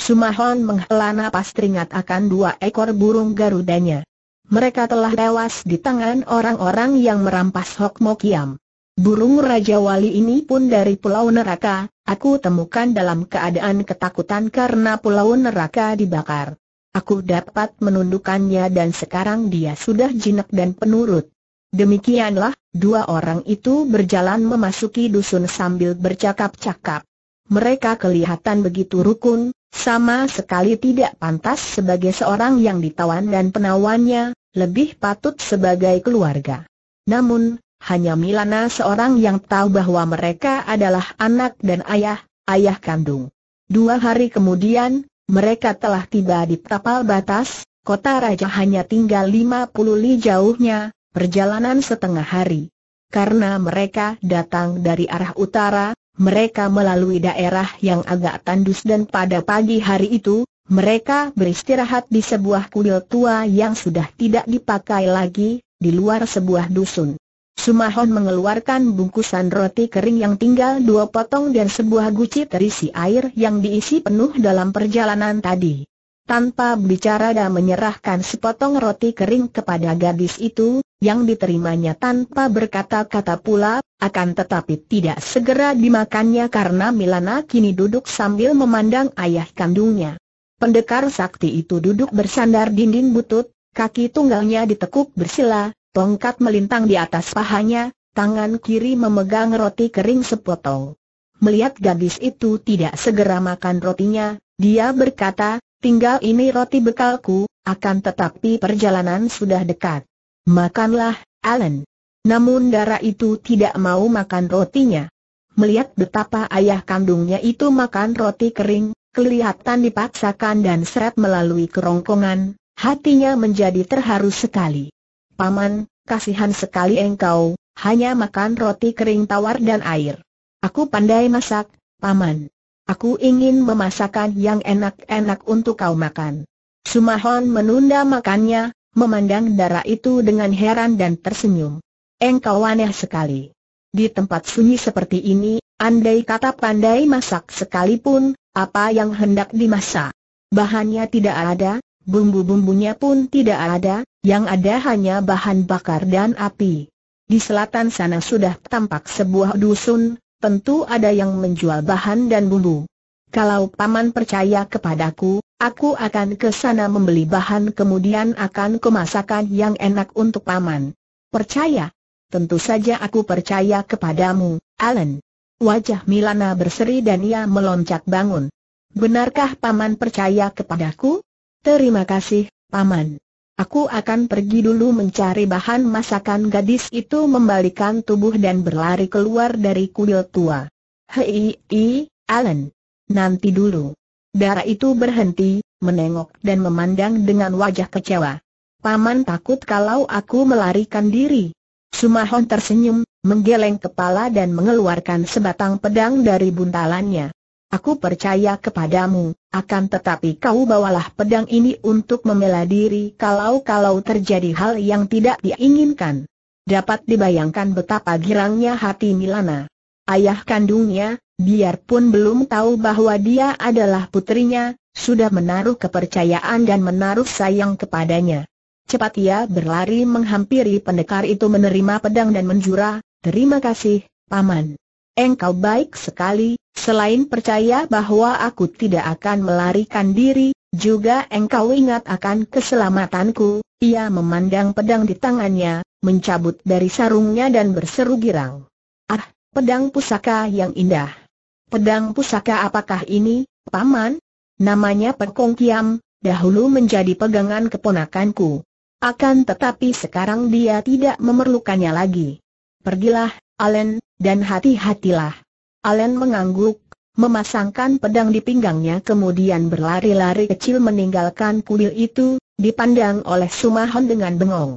Sumahon menghela napas teringat akan dua ekor burung garudanya. Mereka telah tewas di tangan orang-orang yang merampas Hok Mokiam. Burung Raja Wali ini pun dari Pulau Neraka, aku temukan dalam keadaan ketakutan karena Pulau Neraka dibakar. Aku dapat menundukkannya dan sekarang dia sudah jinak dan penurut. Demikianlah, dua orang itu berjalan memasuki dusun sambil bercakap-cakap. Mereka kelihatan begitu rukun, sama sekali tidak pantas sebagai seorang yang ditawan dan penawannya, lebih patut sebagai keluarga. Namun, hanya Milana seorang yang tahu bahwa mereka adalah anak dan ayah, ayah kandung. Dua hari kemudian, mereka telah tiba di tapal batas, kota raja hanya tinggal 50 li jauhnya, perjalanan setengah hari. Karena mereka datang dari arah utara, mereka melalui daerah yang agak tandus dan pada pagi hari itu, mereka beristirahat di sebuah kuil tua yang sudah tidak dipakai lagi, di luar sebuah dusun. Sumahon mengeluarkan bungkusan roti kering yang tinggal dua potong dan sebuah guci terisi air yang diisi penuh dalam perjalanan tadi. Tanpa bicara dan menyerahkan sepotong roti kering kepada gadis itu, yang diterimanya tanpa berkata-kata pula, akan tetapi tidak segera dimakannya karena Milana kini duduk sambil memandang ayah kandungnya. Pendekar sakti itu duduk bersandar dinding butut, kaki tunggalnya ditekuk bersila, Tongkat melintang di atas pahanya, tangan kiri memegang roti kering sepotong. Melihat gadis itu tidak segera makan rotinya, dia berkata, tinggal ini roti bekalku, akan tetapi perjalanan sudah dekat. Makanlah, Alan. Namun darah itu tidak mau makan rotinya. Melihat betapa ayah kandungnya itu makan roti kering, kelihatan dipaksakan dan seret melalui kerongkongan, hatinya menjadi terharu sekali. Paman, kasihan sekali engkau, hanya makan roti kering tawar dan air. Aku pandai masak, Paman. Aku ingin memasakan yang enak-enak untuk kau makan. Sumahon menunda makannya, memandang darah itu dengan heran dan tersenyum. Engkau aneh sekali. Di tempat sunyi seperti ini, andai kata pandai masak sekalipun, apa yang hendak dimasak? Bahannya tidak ada, bumbu-bumbunya pun tidak ada, yang ada hanya bahan bakar dan api. Di selatan sana sudah tampak sebuah dusun, tentu ada yang menjual bahan dan bumbu. Kalau paman percaya kepadaku, aku akan ke sana membeli bahan kemudian akan kemasakan yang enak untuk paman. Percaya? Tentu saja aku percaya kepadamu, Alan. Wajah Milana berseri dan ia meloncat bangun. Benarkah paman percaya kepadaku? Terima kasih, paman. Aku akan pergi dulu mencari bahan masakan gadis itu membalikan tubuh dan berlari keluar dari kuil tua. Hei, i, Alan. Nanti dulu. Darah itu berhenti, menengok dan memandang dengan wajah kecewa. Paman takut kalau aku melarikan diri. Sumahon tersenyum, menggeleng kepala dan mengeluarkan sebatang pedang dari buntalannya. Aku percaya kepadamu, akan tetapi kau bawalah pedang ini untuk membela diri kalau-kalau terjadi hal yang tidak diinginkan. Dapat dibayangkan betapa girangnya hati Milana. Ayah kandungnya, biarpun belum tahu bahwa dia adalah putrinya, sudah menaruh kepercayaan dan menaruh sayang kepadanya. Cepat ia berlari menghampiri pendekar itu menerima pedang dan menjura, terima kasih, Paman engkau baik sekali, selain percaya bahwa aku tidak akan melarikan diri, juga engkau ingat akan keselamatanku, ia memandang pedang di tangannya, mencabut dari sarungnya dan berseru girang. Ah, pedang pusaka yang indah. Pedang pusaka apakah ini, Paman? Namanya Pekong Kiam, dahulu menjadi pegangan keponakanku. Akan tetapi sekarang dia tidak memerlukannya lagi. Pergilah, Allen, dan hati-hatilah. Allen mengangguk, memasangkan pedang di pinggangnya kemudian berlari-lari kecil meninggalkan kuil itu, dipandang oleh Sumahon dengan bengong.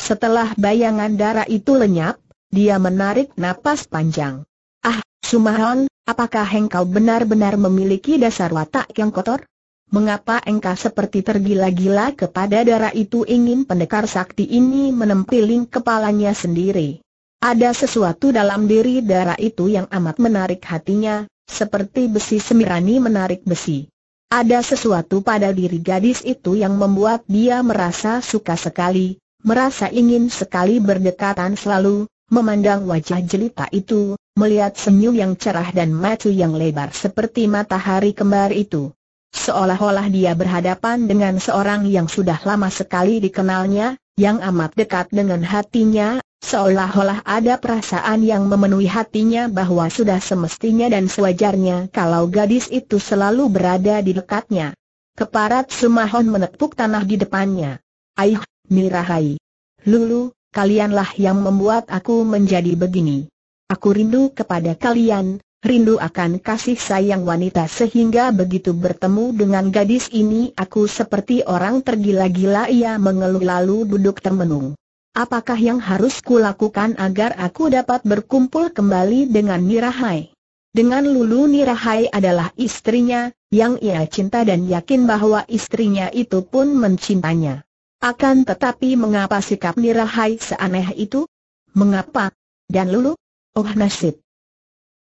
Setelah bayangan darah itu lenyap, dia menarik napas panjang. Ah, Sumahon, apakah engkau benar-benar memiliki dasar watak yang kotor? Mengapa engkau seperti tergila-gila kepada darah itu ingin pendekar sakti ini menempiling kepalanya sendiri? Ada sesuatu dalam diri darah itu yang amat menarik hatinya, seperti besi semirani menarik besi. Ada sesuatu pada diri gadis itu yang membuat dia merasa suka sekali, merasa ingin sekali berdekatan selalu, memandang wajah jelita itu, melihat senyum yang cerah dan mata yang lebar seperti matahari kembar itu. Seolah-olah dia berhadapan dengan seorang yang sudah lama sekali dikenalnya, yang amat dekat dengan hatinya, seolah-olah ada perasaan yang memenuhi hatinya bahwa sudah semestinya dan sewajarnya kalau gadis itu selalu berada di dekatnya. Keparat Sumahon menepuk tanah di depannya. Aih, Mirahai, Lulu, kalianlah yang membuat aku menjadi begini. Aku rindu kepada kalian, rindu akan kasih sayang wanita sehingga begitu bertemu dengan gadis ini aku seperti orang tergila-gila ia mengeluh lalu duduk termenung. Apakah yang harus kulakukan agar aku dapat berkumpul kembali dengan Nirahai? Dengan Lulu Nirahai adalah istrinya, yang ia cinta dan yakin bahwa istrinya itu pun mencintanya. Akan tetapi mengapa sikap Nirahai seaneh itu? Mengapa? Dan Lulu? Oh nasib.